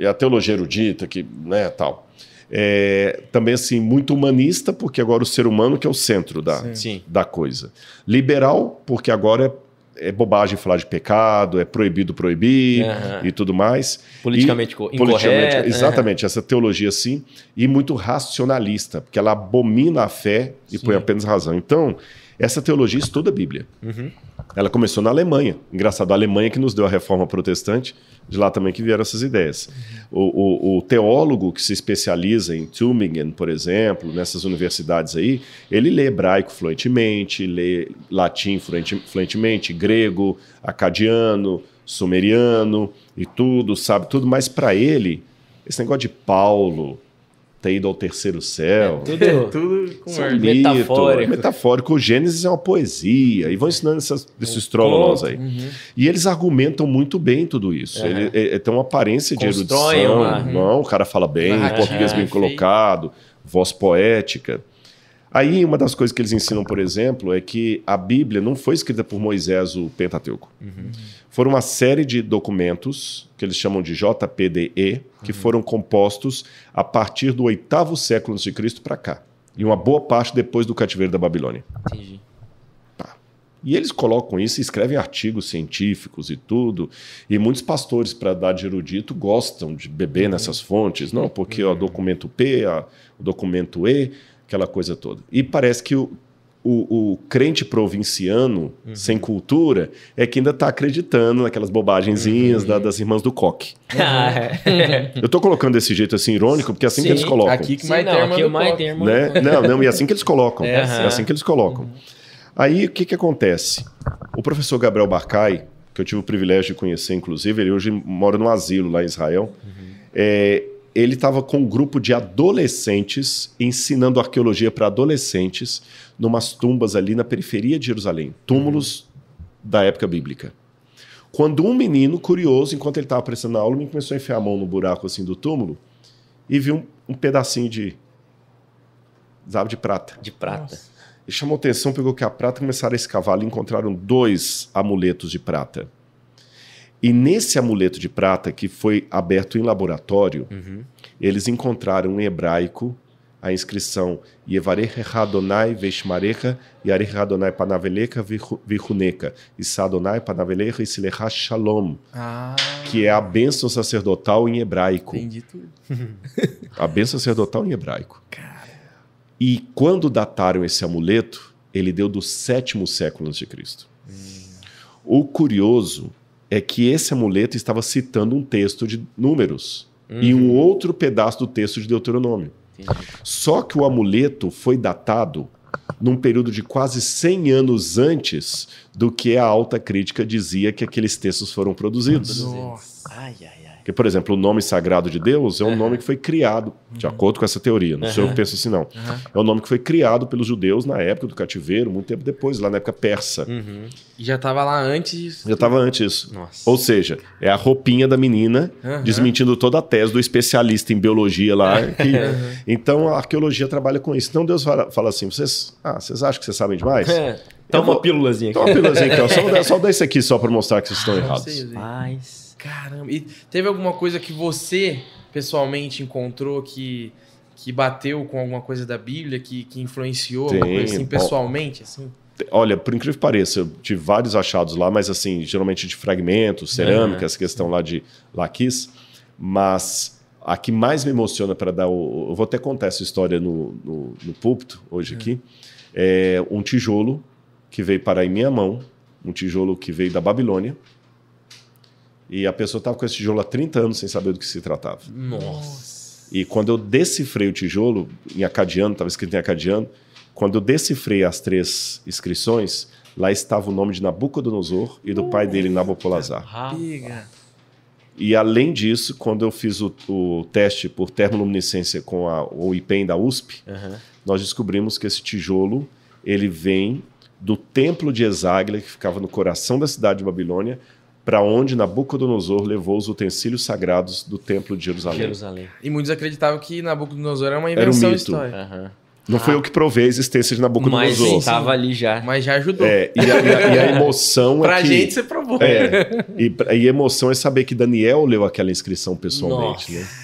E a teologia erudita, que, né, tal. É, também assim, muito humanista, porque agora o ser humano que é o centro da, Sim. da coisa. Liberal, porque agora é é bobagem falar de pecado, é proibido proibir uhum. e tudo mais. Politicamente e, incorreto. Politicamente, né? exatamente, uhum. essa teologia assim, e muito racionalista, porque ela abomina a fé e Sim. põe apenas razão. Então, essa teologia estuda a Bíblia. Uhum. Ela começou na Alemanha. Engraçado, a Alemanha que nos deu a reforma protestante, de lá também que vieram essas ideias. O, o, o teólogo que se especializa em Tübingen, por exemplo, nessas universidades aí, ele lê hebraico fluentemente, lê latim fluentemente, grego, acadiano, sumeriano e tudo, sabe tudo, mas para ele, esse negócio de Paulo, ter ido ao terceiro céu. É tudo, é tudo com um mito, metafórico. É metafórico. O Gênesis é uma poesia. E vão ensinando essas, esses trolos aí. Uhum. E eles argumentam muito bem tudo isso. É. Ele, ele, é, é, tem uma aparência Constrói de erudição. Uma, não, uhum. o cara fala bem, o português bem colocado, voz poética. Aí uma das coisas que eles ensinam, por exemplo, é que a Bíblia não foi escrita por Moisés, o Pentateuco. Uhum foram uma série de documentos, que eles chamam de JPDE, que uhum. foram compostos a partir do oitavo século antes de Cristo para cá. E uma boa parte depois do cativeiro da Babilônia. Entendi. Tá. E eles colocam isso, escrevem artigos científicos e tudo. E muitos pastores, para dar de erudito, gostam de beber uhum. nessas fontes, não? Porque uhum. o documento P, a, o documento E, aquela coisa toda. E parece que o, o, o crente provinciano, uhum. sem cultura, é que ainda está acreditando naquelas bobagenzinhas uhum. da, das irmãs do coque. [LAUGHS] Ah, é. Uhum. [LAUGHS] Eu estou colocando desse jeito assim irônico, porque é assim Sim, que eles colocam. Aqui que Sim, não, aqui o mais tem Né? Não, não, e é assim que eles colocam. É, é assim. assim que eles colocam. Aí o que, que acontece? O professor Gabriel Barcai, que eu tive o privilégio de conhecer, inclusive, ele hoje mora no asilo lá em Israel. Uhum. É, ele estava com um grupo de adolescentes ensinando arqueologia para adolescentes numas tumbas ali na periferia de Jerusalém, túmulos uhum. da época bíblica. Quando um menino curioso, enquanto ele estava prestando aula, me começou a enfiar a mão no buraco assim do túmulo e viu um, um pedacinho de sabe, de prata. De prata. Nossa. E chamou atenção, pegou que a prata, começaram a escavar e encontraram dois amuletos de prata. E nesse amuleto de prata que foi aberto em laboratório, uhum. eles encontraram em hebraico a inscrição Yevarech Radonai Veshmarecha, Yarech Radonai Panavelecha Vihuneca, Isadonai Panavelecha Isilecha Shalom, ah. que é a bênção sacerdotal em hebraico. Entendi tudo. [LAUGHS] a bênção sacerdotal em hebraico. Cara. E quando dataram esse amuleto, ele deu do sétimo século antes de Cristo. Hum. O curioso é que esse amuleto estava citando um texto de números uhum. e um uhum. outro pedaço do texto de Deuteronômio. Entendi. Só que o amuleto foi datado num período de quase 100 anos antes do que a alta crítica dizia que aqueles textos foram produzidos. Nossa. Ai, ai, porque, por exemplo, o nome sagrado de Deus é um uhum. nome que foi criado, de uhum. acordo com essa teoria, não uhum. sei eu que penso assim, não. Uhum. É um nome que foi criado pelos judeus na época do cativeiro, muito tempo depois, lá na época persa. Uhum. E já estava lá antes. Já estava antes. Nossa. Ou seja, é a roupinha da menina desmentindo toda a tese do especialista em biologia lá. [LAUGHS] Que... Então a arqueologia trabalha com isso. Então Deus fala assim: vocês, ah, vocês acham que vocês sabem demais? É. Toma uma pílulazinha aqui. Toma uma pílulazinha aqui, Só, só dá isso aqui só para mostrar que vocês estão ah, errados. Mas caramba. E teve alguma coisa que você pessoalmente encontrou que, que bateu com alguma coisa da Bíblia, que, que influenciou, Tem, coisa assim, pessoalmente, assim? Olha, por incrível que pareça, eu tive vários achados lá, mas assim, geralmente de fragmentos, cerâmicas, essa questão lá de laquis. Mas a que mais me emociona para dar o. Eu vou até contar essa história no, no, no púlpito hoje aqui. É um tijolo que veio para em minha mão, um tijolo que veio da Babilônia, e a pessoa estava com esse tijolo há 30 anos sem saber do que se tratava. Nossa. E quando eu decifrei o tijolo, em acadiano, estava escrito em acadiano, quando eu decifrei as três inscrições, lá estava o nome de Nabucodonosor e do Nossa. pai dele, Nabopolazar. Rapaz. E além disso, quando eu fiz o, o teste por termoluminescência com a, o IPEM da USP, uhum. nós descobrimos que esse tijolo ele vem do templo de Exágila, que ficava no coração da cidade de Babilônia, para onde Nabucodonosor levou os utensílios sagrados do templo de Jerusalém. Jerusalém. E muitos acreditavam que Nabucodonosor era uma invenção era um histórica. Uhum. Não ah. foi eu que provei a existência de Nabucodonosor. Mas estava ali já. Mas já ajudou. É, e, a, e, a, e, a, emoção é pra é gente você provou. É, e, e, emoção é saber que Daniel leu aquela inscrição pessoalmente, Nossa. né?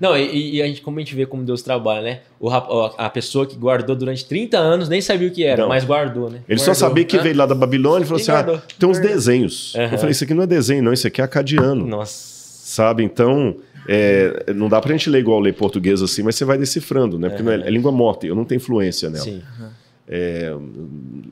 Não, e, e, a gente, como a gente vê como Deus trabalha, né? O, a pessoa que guardou durante 30 anos nem sabia o que era, não. mas guardou, né? Ele guardou, só sabia que né? veio lá da Babilônia e falou assim: ah, guardou, ah, tem uns desenhos. Uhum. Eu falei: isso aqui não é desenho, não, isso aqui é acadiano. Nossa. Sabe? Então, é, não dá pra gente ler igual ler português assim, mas você vai decifrando, né? Porque uhum. é, é, língua morta, eu não tenho influência nela. Sim. Uhum. É,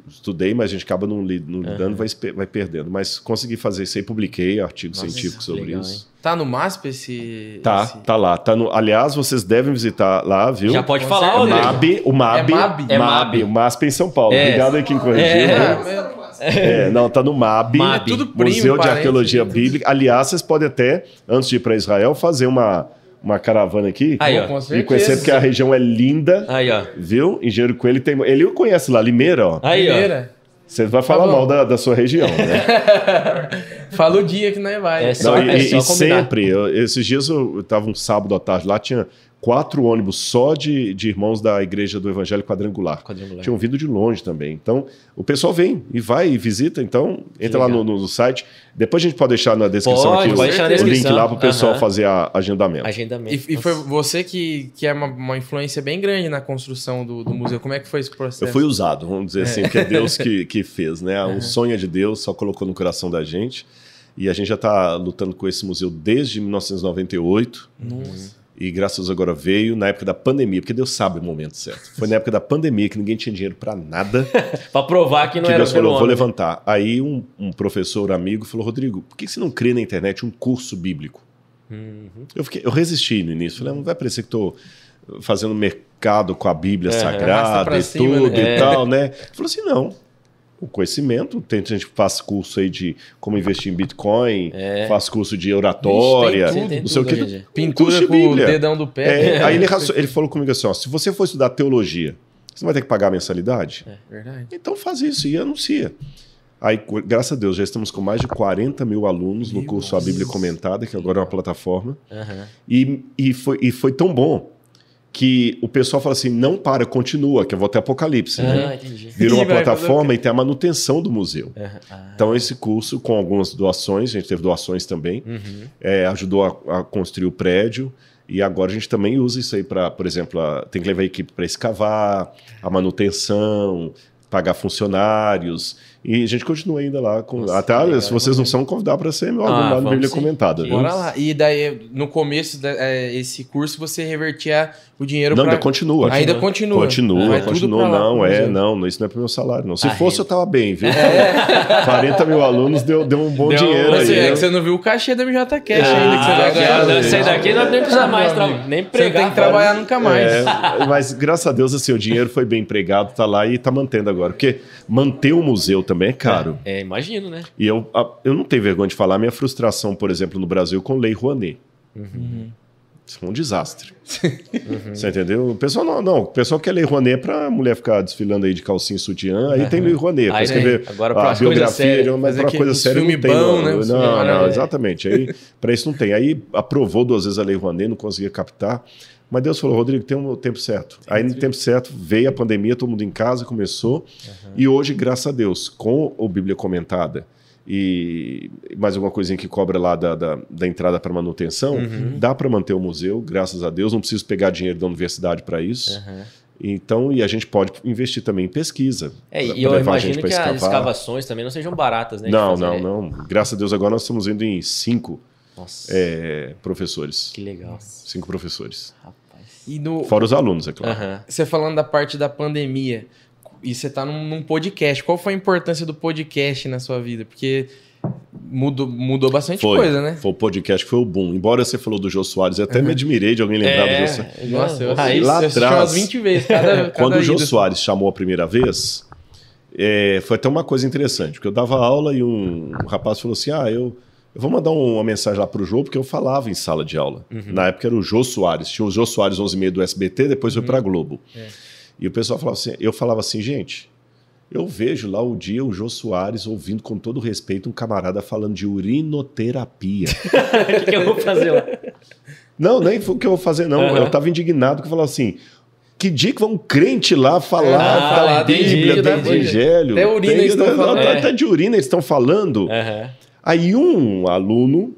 estudei, mas a gente acaba não, li, não lidando, vai, vai perdendo. Mas consegui fazer isso aí, publiquei artigo Nossa, científico é sobre legal, isso. Hein? Tá no MASP esse. Tá, esse... tá lá. Tá no, aliás, vocês devem visitar lá, viu? Já pode Com falar, o MAB, o MAB, é MAB, é MAB, o MASP é em São Paulo. É. Obrigado aí quem corrigiu. É. Né? É, tá é, não, tá no MAB, MAB. Museu de Arqueologia Bíblica. Aliás, vocês podem até, antes de ir para Israel, fazer uma uma caravana aqui. Aí, ó. Com e conhecer porque a região é linda. Aí, ó. Viu? Engenheiro Coelho tem. Ele conhece lá, Limeira, ó. Aí, Limeira. ó. Você vai tá falar tá mal da, da, sua região, né? [LAUGHS] Fala o dia que não vai. É, é só, Não, e, é e sempre, eu, esses dias eu estava um sábado à tarde lá, tinha quatro ônibus só de, de irmãos da Igreja do Evangelho Quadrangular. Quadrangular. Tinham vindo de longe também. Então, o pessoal vem e vai e visita. Então, entra lá no, no, site. Depois a gente pode deixar na descrição pode, aqui pode o, descrição. o, link lá para o pessoal uhum. fazer a agendamento. Agendamento. E, e foi você que, que é uma, uma, influência bem grande na construção do, do, museu. Como é que foi esse processo? Eu fui usado, vamos dizer assim, é. assim, porque é Deus que, que fez, né? Uhum. O sonho é de Deus, só colocou no coração da gente. E a gente já está lutando com esse museu desde 1998. Nossa. E graças a Deus agora veio na época da pandemia, porque Deus sabe o momento certo. Foi na época da pandemia que ninguém tinha dinheiro para nada. [LAUGHS] para provar que não que era Deus falou, vou levantar. Aí um, um, professor amigo falou, Rodrigo, por que você não crê na internet um curso bíblico? Uhum. Eu, fiquei, eu resisti no início. Falei, ah, não vai parecer que estou fazendo mercado com a Bíblia é, Sagrada e cima, tudo né? e é. tal, né? Ele falou assim, não, o conhecimento. Tem gente que faz curso aí de como investir em Bitcoin, é. faz curso de oratória, Vixe, tem, não sei o que. Pintura com o dedão do pé. É, aí ele, [LAUGHS] ele, falou comigo assim: ó, se você for estudar teologia, você não vai ter que pagar a mensalidade? É verdade. Então faz isso e anuncia. Aí, graças a Deus, já estamos com mais de 40 mil alunos Meu no curso Deus. A Bíblia Comentada, que agora é uma plataforma. Uhum. E, e, foi, e foi tão bom que o pessoal fala assim, não para, continua, que eu vou até Apocalipse. né? Ah, entendi. Virou uma plataforma e tem a manutenção do museu. Ah. Então, esse curso, com algumas doações, a gente teve doações também, uhum. é, ajudou a, a, construir o prédio. E agora a gente também usa isso aí para, por exemplo, a, tem que levar a equipe para escavar, a manutenção, pagar funcionários. E a gente continua ainda lá. Com, Nossa, até legal, se vocês não são, convidar para ser meu aluno lá no Bíblia sim. Comentada. Bora lá. E daí, no começo desse é, curso, você revertia o dinheiro. Não, pra... ainda continua. Ainda continua. Continua, é, continua. Não, é, não, isso não é para meu salário, não. Se ah, fosse, é. eu tava bem, viu? [LAUGHS] É. 40 mil alunos deu, deu um bom deu, dinheiro. Você, assim, aí, é né? que você não viu o cachê da MJ Cash ah, ainda que você vai daqui não nem precisa mais, nem pregar, Você tem que trabalhar nunca mais. É, mas graças a Deus, assim, o dinheiro foi bem empregado, tá lá e tá mantendo agora. Porque manter o museu também é caro. É, é imagino, né? E eu, eu não tenho vergonha de falar minha frustração, por exemplo, no Brasil com Lei Rouanet. Uhum. Isso foi um desastre. Uhum. Você entendeu? O pessoal não, não. O pessoal quer ler Rouanet pra mulher ficar desfilando aí de calcinha e sutiã. Aí uhum. tem Lei Rouanet. Pra escrever Agora, pra a biografia, séria, mas pra coisa séria não tem. Bom, não, né? não, não, não né? exatamente. Aí, pra isso não tem. Aí aprovou duas vezes a Lei Rouanet, não conseguia captar. Mas Deus falou, Rodrigo, tem um tempo certo. Aí no tempo certo veio a pandemia, todo mundo em casa começou. Uhum. E hoje, graças a Deus, com o Bíblia Comentada, e mais alguma coisinha que cobra lá da, da, da entrada para manutenção, uhum. dá para manter o museu, graças a Deus, não preciso pegar dinheiro da universidade para isso. Uhum. Então, e a gente pode investir também em pesquisa. É, e eu imagino que escavar. as escavações também não sejam baratas, né? Não, não, né? não. Graças a Deus agora nós estamos indo em cinco é, professores. Que legal. Cinco professores. Rapaz. E no... Fora os alunos, é claro. Você falando da parte da pandemia, e você está num, num, podcast. Qual foi a importância do podcast na sua vida? Porque mudou, mudou bastante foi, coisa, né? Foi o podcast foi o boom. Embora você falou do Jô Soares, eu até uhum. me admirei de alguém lembrar é, do Jô Soares. Nossa, eu, Aí, lá eu atrás, umas 20 vezes. Cada, [LAUGHS] cada quando o Jô Soares chamou a primeira vez, é, foi até uma coisa interessante, porque eu dava aula e um, um rapaz falou assim: ah, eu. Eu vou mandar uma mensagem lá pro Jô, porque eu falava em sala de aula. Uhum. Na época era o Jô Soares. Tinha o Jô Soares 11 do SBT, depois uhum. foi pra Globo. É. E o pessoal falava assim, eu falava assim, gente, eu vejo lá o dia o Jô Soares ouvindo com todo respeito um camarada falando de urinoterapia. [LAUGHS] O que, que, eu vou fazer lá? Não, nem o que eu vou fazer, não. Uhum. Eu estava indignado que eu falava assim. Que dia que vai um crente lá falar ah, da lá, Bíblia, do Evangelho? É. Até de urina eles estão falando. Uhum. Aí um aluno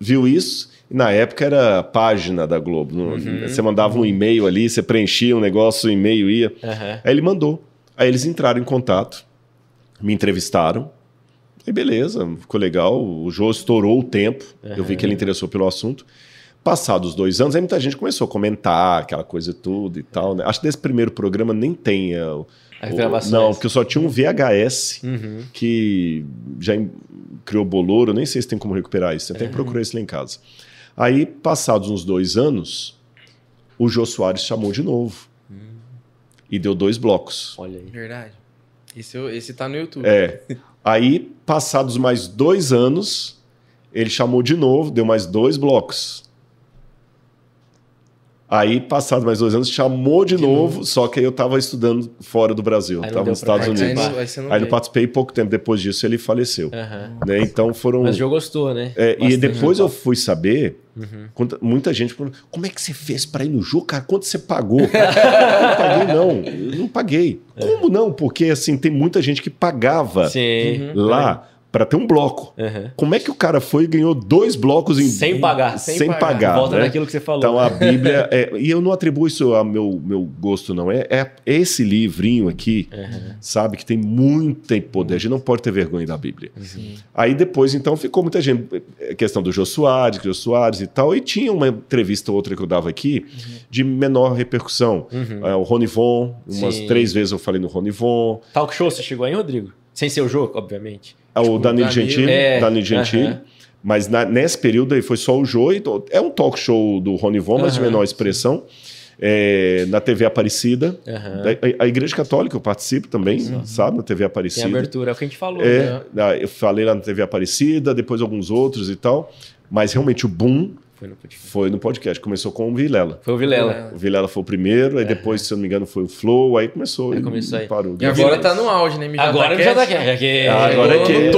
viu isso na época era página da Globo. uhum. Você mandava um uhum. e-mail ali, você preenchia um negócio, o um e-mail ia. Uhum. Aí ele mandou. Aí eles entraram em contato, me entrevistaram. E beleza, ficou legal. O Jô estourou o tempo. Uhum. Eu vi que ele interessou pelo assunto. Passados dois anos, aí muita gente começou a comentar aquela coisa tudo e tal. Né? Acho que desse primeiro programa nem tem. Uh, as Não, porque eu só tinha um VHS uhum. que já criou bolouro Nem sei se tem como recuperar isso. Eu até uhum. procurei isso lá em casa. Aí, passados uns dois anos, o Jô Soares chamou de novo. Hum. E deu dois blocos. Olha aí. Verdade. Esse, esse tá no YouTube. É. Aí, passados mais dois anos, ele chamou de novo, deu mais dois blocos. Aí, passado mais dois anos, chamou de, de novo, novo, só que aí eu estava estudando fora do Brasil, estava nos Estados Unidos. Aí, não, aí, não aí eu participei pouco tempo depois disso, ele faleceu. Uhum. Né? Então foram. Mas já gostou, né? É, e depois eu fui saber. Uhum. muita gente falou: como é que você fez para ir no jogo, cara? Quanto você pagou? não paguei, não. Eu não paguei. É. Como não? Porque assim, tem muita gente que pagava Sim. lá. Uhum para ter um bloco. Uhum. Como é que o cara foi e ganhou dois blocos em sem pagar, sem, sem pagar. pagar Volta né? naquilo que você falou. Então a [LAUGHS] Bíblia é, e eu não atribuo isso ao meu, meu gosto não é, é esse livrinho aqui, uhum. sabe que tem muito poder. A gente não pode ter vergonha da Bíblia. Uhum. Aí depois então ficou muita gente eh, questão do Jô Soares, Jô Soares e tal. E tinha uma entrevista outra que eu dava aqui uhum. de menor repercussão. Uhum. É, o Ronivon, umas Sim. três vezes eu falei no Ronivon. Talk show você chegou aí, Rodrigo? Sem ser o jogo, obviamente. É tipo, o Danilo Gentili. É, Danilo Gentili. Mas na, nesse período aí foi só o Jô. É um talk show do Rony Von, mas de menor expressão. É, na TV Aparecida. Uhum. A, a, Igreja Católica eu participo também, uhum. sabe? Na TV Aparecida. Tem abertura, é o que a gente falou. É, né? Eu falei lá na TV Aparecida, depois alguns outros e tal. Mas realmente o boom foi no podcast. Foi no podcast. Começou com o Vilela. Foi o Vilela. O Vilela foi o primeiro, aí é. depois, se eu não me engano, foi o Flow, aí começou. Aí começou aí. Parou. E agora tá no auge, né? Mijada agora tá já tá quieto. Ah, que... Agora é que. [LAUGHS]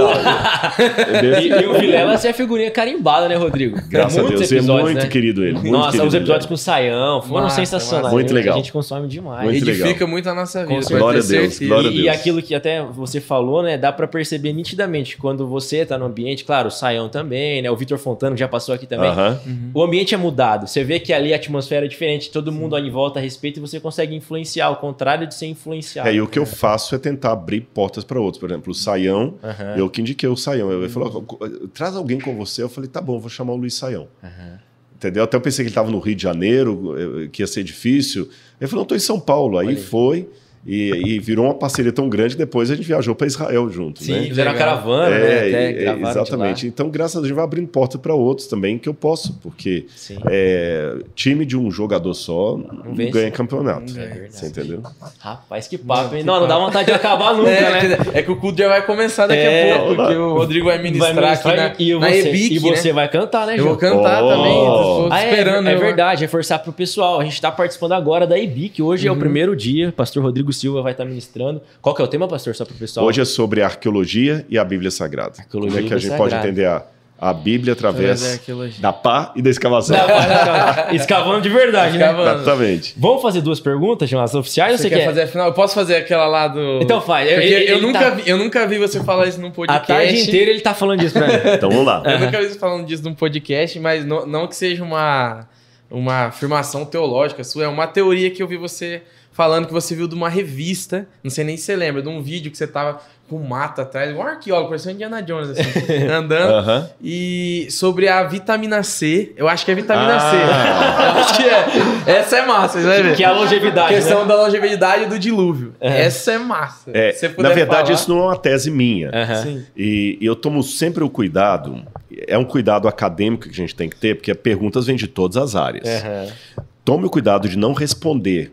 É e, e, o assim. Vilela é a figurinha carimbada, né, Rodrigo? Graças é a Deus. é muito né? querido ele. Muito Nossa, querido os episódios com o Saião foram sensacionais. Muito legal. A gente consome demais. Muito Edifica legal. muito a nossa vida. Glória a Deus. Glória E aquilo que até você falou, né? Dá pra perceber nitidamente quando você tá no ambiente, claro, o Saião também, né? O Vitor Fontano já passou aqui também uhum. o ambiente é mudado. Você vê que ali a atmosfera é diferente, todo mundo ali em volta respeita e você consegue influenciar, ao contrário de ser influenciado. É, e o que eu é. faço é tentar abrir portas para outros. Por exemplo, o Saião, uhum. eu que indiquei o Saião. Eu, falou, uhum. traz alguém com você. Eu falei, tá bom, vou chamar o Luiz Saião. Uhum entendeu? Até eu pensei que ele estava no Rio de Janeiro, eh, que ia ser difícil. Ele falou, não, estou em São Paulo. Aí, Olha. foi, e, e, virou uma parceria tão grande que depois a gente viajou para Israel junto. Sim, né? fizeram uma caravana, é, né? Até exatamente. Então, graças a Deus, a gente vai abrindo porta para outros também que eu posso, porque é, time de um jogador só não ganha campeonato. Não é você entendeu? Rapaz, que papo, hein? Não, não, dá vontade de acabar [LAUGHS] nunca, é, né? É que o culto já vai começar daqui a é, pouco, porque o Rodrigo vai ministrar, vai ministrar aqui na, e, na EBIC, e né? você né? vai cantar, né, João? Eu vou cantar oh. também, ah, é, esperando. É, é verdade, reforçar para o pessoal. A gente está participando agora da EBIC, hoje uhum. é o uhum. primeiro dia, pastor Rodrigo Silva vai estar tá ministrando. Qual que é o tema, pastor, só para o pessoal? Hoje é sobre arqueologia e a Bíblia Sagrada. Arqueologia Como é que a gente sagrada. pode entender a, a Bíblia através da pá e da escavação. Da [LAUGHS] Escavando de verdade, né? Escavando. né? Exatamente. Vamos fazer duas perguntas, Jonas, oficiais você, você quer, quer fazer afinal, final? Eu posso fazer aquela lá do... Então faz. ele, eu, ele nunca tá... vi, eu nunca vi você falar isso num podcast. A tarde inteira ele tá falando disso pra mim. [LAUGHS] então vamos lá. Eu uhum. nunca vi você falando disso num podcast, mas não, não que seja uma, uma afirmação teológica sua, é uma teoria que eu vi você falando que você viu de uma revista, não sei nem se você lembra, de um vídeo que você tava com o mata atrás, um arqueólogo, um Indiana Jones, assim, [LAUGHS] andando. Uh -huh. E sobre a vitamina C, eu acho que é vitamina ah. C. [LAUGHS] acho que é. Essa é massa, você vai ver. Que é a longevidade. A questão né? da longevidade do dilúvio. É. Essa é massa. É, na verdade, falar... isso não é uma tese minha. Uh -huh. E, e eu tomo sempre o cuidado, é um cuidado acadêmico que a gente tem que ter, porque perguntas vêm de todas as áreas. Tome o cuidado de não responder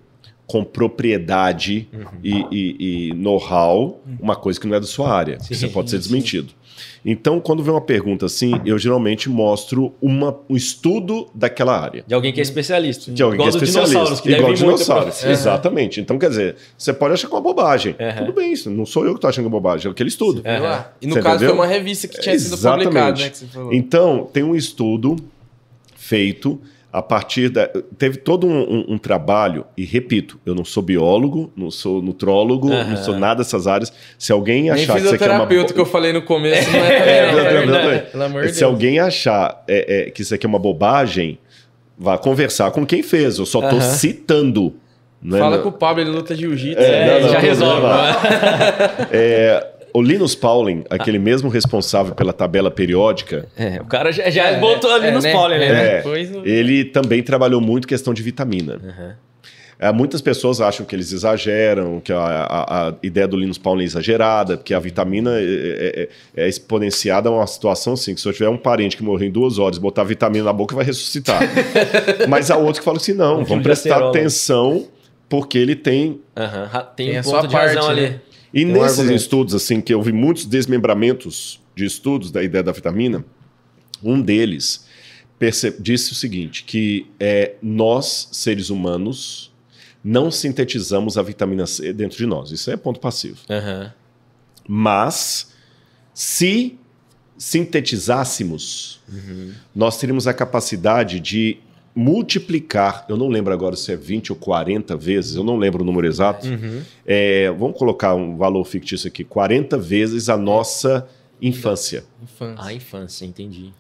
com propriedade uhum. e, e, e know-how uhum. uma coisa que não é da sua área. Sim, você pode ser desmentido. Sim. Então, quando vem uma pergunta assim, eu geralmente mostro uma, um estudo daquela área. De alguém que é especialista. De alguém igual que é especialista. Que igual dinossauros. Uhum. É. Exatamente. Então, quer dizer, você pode achar que é uma bobagem. Tudo bem, isso. não sou eu que estou achando que é bobagem, é aquele estudo. E no você caso entendeu? foi uma revista que tinha sido publicada. Né, então, tem um estudo feito a partir da. Teve todo um, um, um, trabalho, e repito, eu não sou biólogo, não sou nutrólogo, não sou nada dessas áreas. Se alguém achar que você quer é uma. que eu falei no começo, não é, [LAUGHS] é, é, Pelo amor Se Deus. alguém achar é, é, que isso aqui é uma bobagem, vá conversar com quem fez. Eu só estou citando. Né? Fala com o Pablo, ele luta jiu-jitsu, é, é já resolve. Né? é, o Linus Pauling, ah. aquele ah. mesmo responsável pela tabela periódica. É, o cara já, já é, botou é, Linus é, né? Pauling, né? É. É, ele também trabalhou muito questão de vitamina. Uhum. É, muitas pessoas acham que eles exageram, que a, a, a, ideia do Linus Pauling é exagerada, porque a vitamina é, é, é, é exponenciada a uma situação assim, que se eu tiver um parente que morreu em duas horas, botar vitamina na boca, vai ressuscitar. [LAUGHS] Mas há outros que falam assim, não, um vamos prestar né? atenção, porque ele tem... Uhum, tem, tem um a sua parte, ali. Né? E nesses estudos, assim, que houve muitos desmembramentos de estudos da ideia da vitamina, um deles disse o seguinte: que é, nós, seres humanos, não sintetizamos a vitamina C dentro de nós. Isso é ponto passivo. Uhum. Mas se sintetizássemos, uhum. nós teríamos a capacidade de multiplicar, eu não lembro agora se é 20 ou 40 vezes, eu não lembro o número exato. Uhum. É, vamos colocar um valor fictício aqui: 40 vezes a nossa infância. infância. A infância, entendi.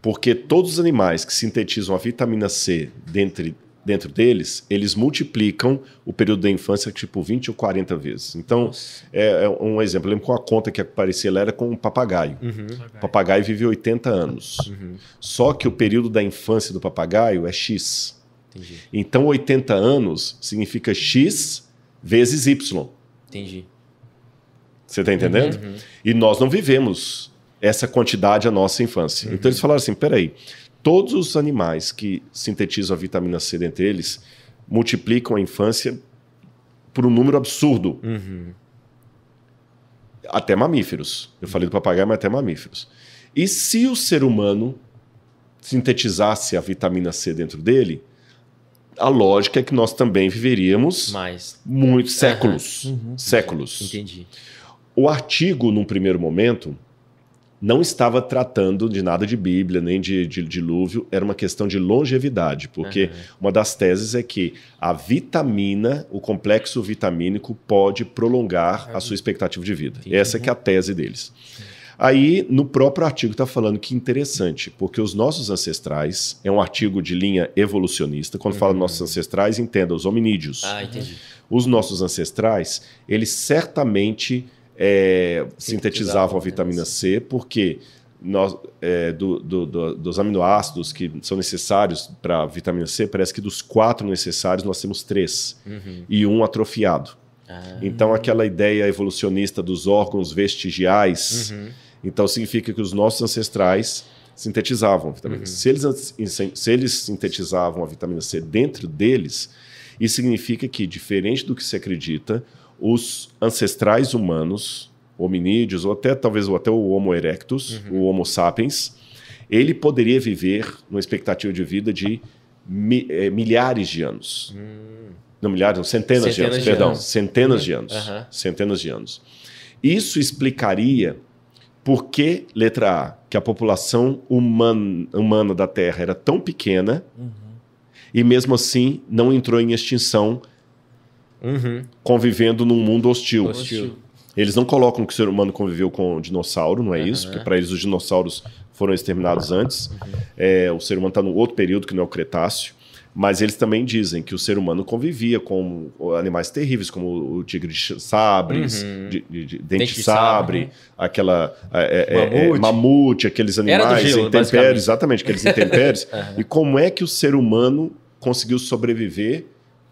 Porque todos os animais que sintetizam a vitamina C dentre dentro deles, eles multiplicam o período da infância tipo 20 ou 40 vezes. Então, é, é, um exemplo. Eu lembro que uma conta que aparecia lá era com um papagaio. Uhum. O papagaio vive 80 anos. Uhum. Só que o período da infância do papagaio é X. Entendi. Então, 80 anos significa X vezes Y. Entendi. Você está entendendo? Uhum. E nós não vivemos essa quantidade a nossa infância. Uhum. Então, eles falaram assim, peraí... aí todos os animais que sintetizam a vitamina C dentre eles multiplicam a infância por um número absurdo. Uhum. Até mamíferos. Eu falei do papagaio, mas até mamíferos. E se o ser humano sintetizasse a vitamina C dentro dele, a lógica é que nós também viveríamos Mais. muitos séculos. Uhum. Séculos. Entendi. O artigo, num primeiro momento, não estava tratando de nada de Bíblia, nem de, de, de dilúvio, era uma questão de longevidade, porque uhum. uma das teses é que a vitamina, o complexo vitamínico, pode prolongar a sua expectativa de vida. Uhum. Essa é, é a tese deles. Aí, no próprio artigo está falando que interessante, porque os nossos ancestrais, é um artigo de linha evolucionista, quando uhum. fala nossos ancestrais, entenda os hominídeos. Ah, entendi. Os nossos ancestrais, eles certamente é, sintetizavam a vitamina C, porque nós, é, do, do, do, dos aminoácidos que são necessários para a vitamina C, parece que dos quatro necessários nós temos três uhum. e um atrofiado. Ah. Então, aquela ideia evolucionista dos órgãos vestigiais, uhum. então significa que os nossos ancestrais sintetizavam a vitamina uhum. C. Se eles, se eles sintetizavam a vitamina C dentro deles, isso significa que, diferente do que se acredita, os ancestrais humanos, hominídeos, ou até talvez até o Homo erectus, uhum. o Homo sapiens, ele poderia viver numa expectativa de vida de mi, é, milhares de anos. Hum. Não milhares, não, centenas, centenas de anos, de perdão. Anos. Centenas uhum. de anos. Centenas de anos. Isso explicaria por que, letra A, que a população humana, humana da Terra era tão pequena uhum. e mesmo assim não entrou em extinção uhum. convivendo num mundo hostil. hostil. Eles não colocam que o ser humano conviveu com dinossauro, não é uhum. isso? Porque para eles os dinossauros foram exterminados antes. Uhum. É, o ser humano está num outro período que não é o Cretáceo. Mas eles também dizem que o ser humano convivia com animais terríveis, como o tigre de sabres, uhum. de, de, de, dente, de sabre, sabre aquela é, é, é, é mamute. mamute. aqueles animais gelo, intempéries, exatamente, aqueles intempéries. [LAUGHS] e como é que o ser humano conseguiu sobreviver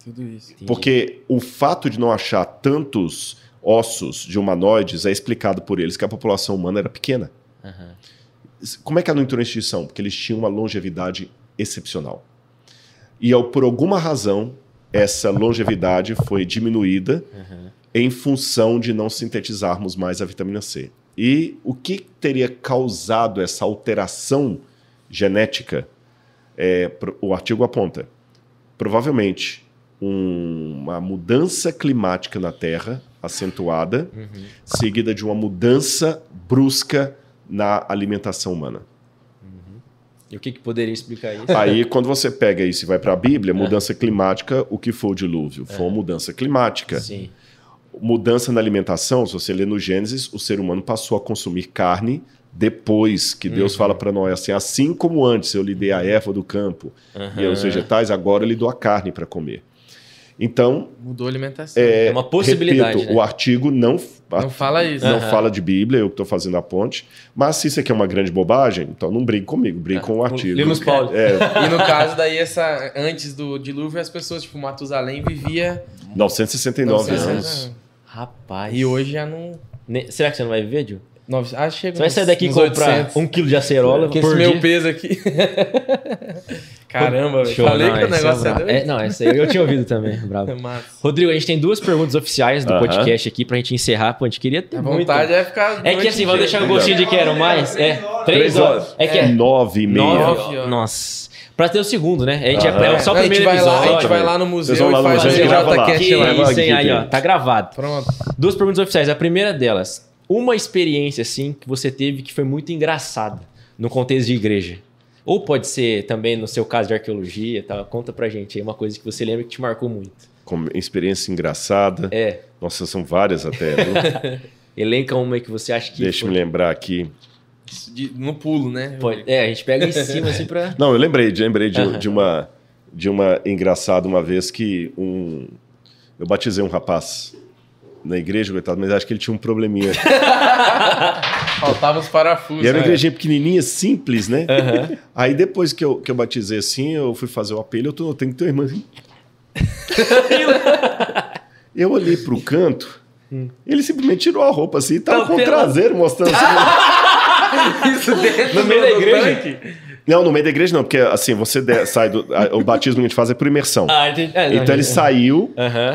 tudo isso. Entendi. Porque o fato de não achar tantos ossos de humanoides é explicado por eles que a população humana era pequena. Uhum. Como é que ela é não entrou em extinção? Porque eles tinham uma longevidade excepcional. E por alguma razão, essa longevidade foi diminuída uhum. em função de não sintetizarmos mais a vitamina C. E o que teria causado essa alteração genética? É, o artigo aponta. Provavelmente um, uma mudança climática na Terra acentuada, uhum. seguida de uma mudança brusca na alimentação humana. E o que, que, poderia explicar isso? Aí, [LAUGHS] quando você pega isso e vai para a Bíblia, é. mudança climática, o que foi o dilúvio? Foi uma é. mudança climática. Sim. Mudança na alimentação, se você lê no Gênesis, o ser humano passou a consumir carne depois que Deus uhum. fala para nós assim, assim como antes eu lhe dei a uhum. erva do campo uhum. e os vegetais, agora eu lhe dou a carne para comer. Então. Mudou a alimentação. É, é uma possibilidade. Repito, né? O artigo não, não fala isso. Não uhum. fala de Bíblia, eu que estou fazendo a ponte. Mas se isso aqui é uma grande bobagem, então não brinque comigo, brinque ah, com o artigo. Linus é. Paulo. É. E no caso, daí, essa, antes do dilúvio, as pessoas, tipo, Matusalém vivia. 969 anos. Né? Rapaz. E hoje já não. Será que você não vai viver, Gil? Nove... Ah, chega Você vai sair daqui e comprar 800. um quilo de acerola. É, por esse dia. meu peso aqui. [LAUGHS] Caramba, Show, falei não, que o é negócio é, bravo. é, Não, essa eu, eu tinha ouvido também, [LAUGHS] bravo. É Rodrigo, a gente tem duas perguntas oficiais do uh -huh. podcast aqui pra gente encerrar. Pô, a gente queria ter a muito. vontade é ficar... É que assim, vamos deixar o um gostinho de quero mais. É, três horas. É que é... Nove e meia. Nossa pra ter o segundo, né? A gente uhum. é, é só o primeiro episódio. Lá, a gente vai lá no museu Vocês e faz museu, o JCast lá. Né? Isso, hein? Aí, ó, tá gravado. Pronto. Duas perguntas oficiais. A primeira delas, uma experiência, assim, que você teve que foi muito engraçada no contexto de igreja. Ou pode ser também no seu caso de arqueologia, tá? Conta pra gente aí uma coisa que você lembra que te marcou muito. Como experiência engraçada. É. Nossa, são várias até. [LAUGHS] Elenca uma que você acha que. Deixa eu me lembrar aqui. De, no pulo, né? Pode, é, a gente pega em cima assim pra. Não, eu lembrei, lembrei de, de uma de uma engraçada uma vez que um eu batizei um rapaz na igreja, coitado, mas acho que ele tinha um probleminha. [LAUGHS] Faltava os parafusos. E era uma né? igrejinha pequenininha, simples, né? Uhum. Aí depois que eu, que eu batizei assim, eu fui fazer o apelo, eu, tô, eu tenho que ter uma irmã assim. [LAUGHS] eu olhei pro canto, hum. ele simplesmente tirou a roupa assim e tava com o traseiro mostrando [LAUGHS] assim. Isso dentro no meio da igreja. Tanque. Não, no meio da igreja não, porque assim, você de, sai do. A, o batismo que a gente faz é por imersão. Ah, entendi. É, não, então ele saiu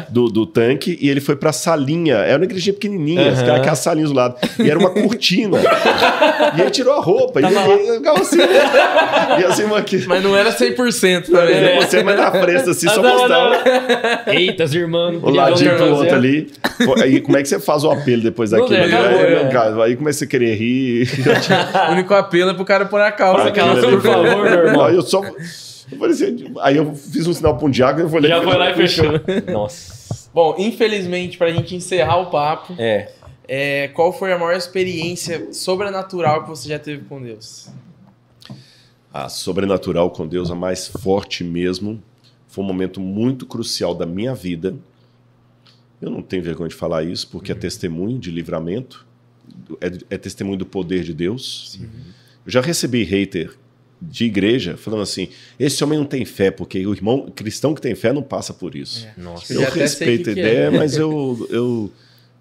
do, do tanque e ele foi pra salinha. Era é uma igrejinha pequenininha, uhum. a salinha do lado. E era uma cortina. [LAUGHS] e ele tirou a roupa. Tava e ele ficava assim. e assim, aqui. Mas não era 100% também. Né? você, mais na frente, assim, ah, só mostrava. Eita, as irmãs. O ladinho do assim. outro ali. Aí como é que você faz o apelo depois daquilo? Né? É, né? aí, é. aí a querer rir. [LAUGHS] O único apelo é pro cara pôr a calça. aquela por favor, meu irmão. Aí eu só. Eu falei assim, aí eu fiz um sinal para um diabo e falei. Já foi lá e fechou. [LAUGHS] Nossa. Bom, infelizmente, para a gente encerrar o papo, é. é. qual foi a maior experiência sobrenatural que você já teve com Deus? A sobrenatural com Deus, a mais forte mesmo, foi um momento muito crucial da minha vida. Eu não tenho vergonha de falar isso, porque é uhum. é testemunho de livramento, é, é, testemunho do poder de Deus. Sim. Eu já recebi hater de igreja falando assim: esse homem não tem fé, porque o irmão cristão que tem fé não passa por isso. É. Nossa, eu, eu respeito a é. ideia, é. mas eu, [LAUGHS] eu,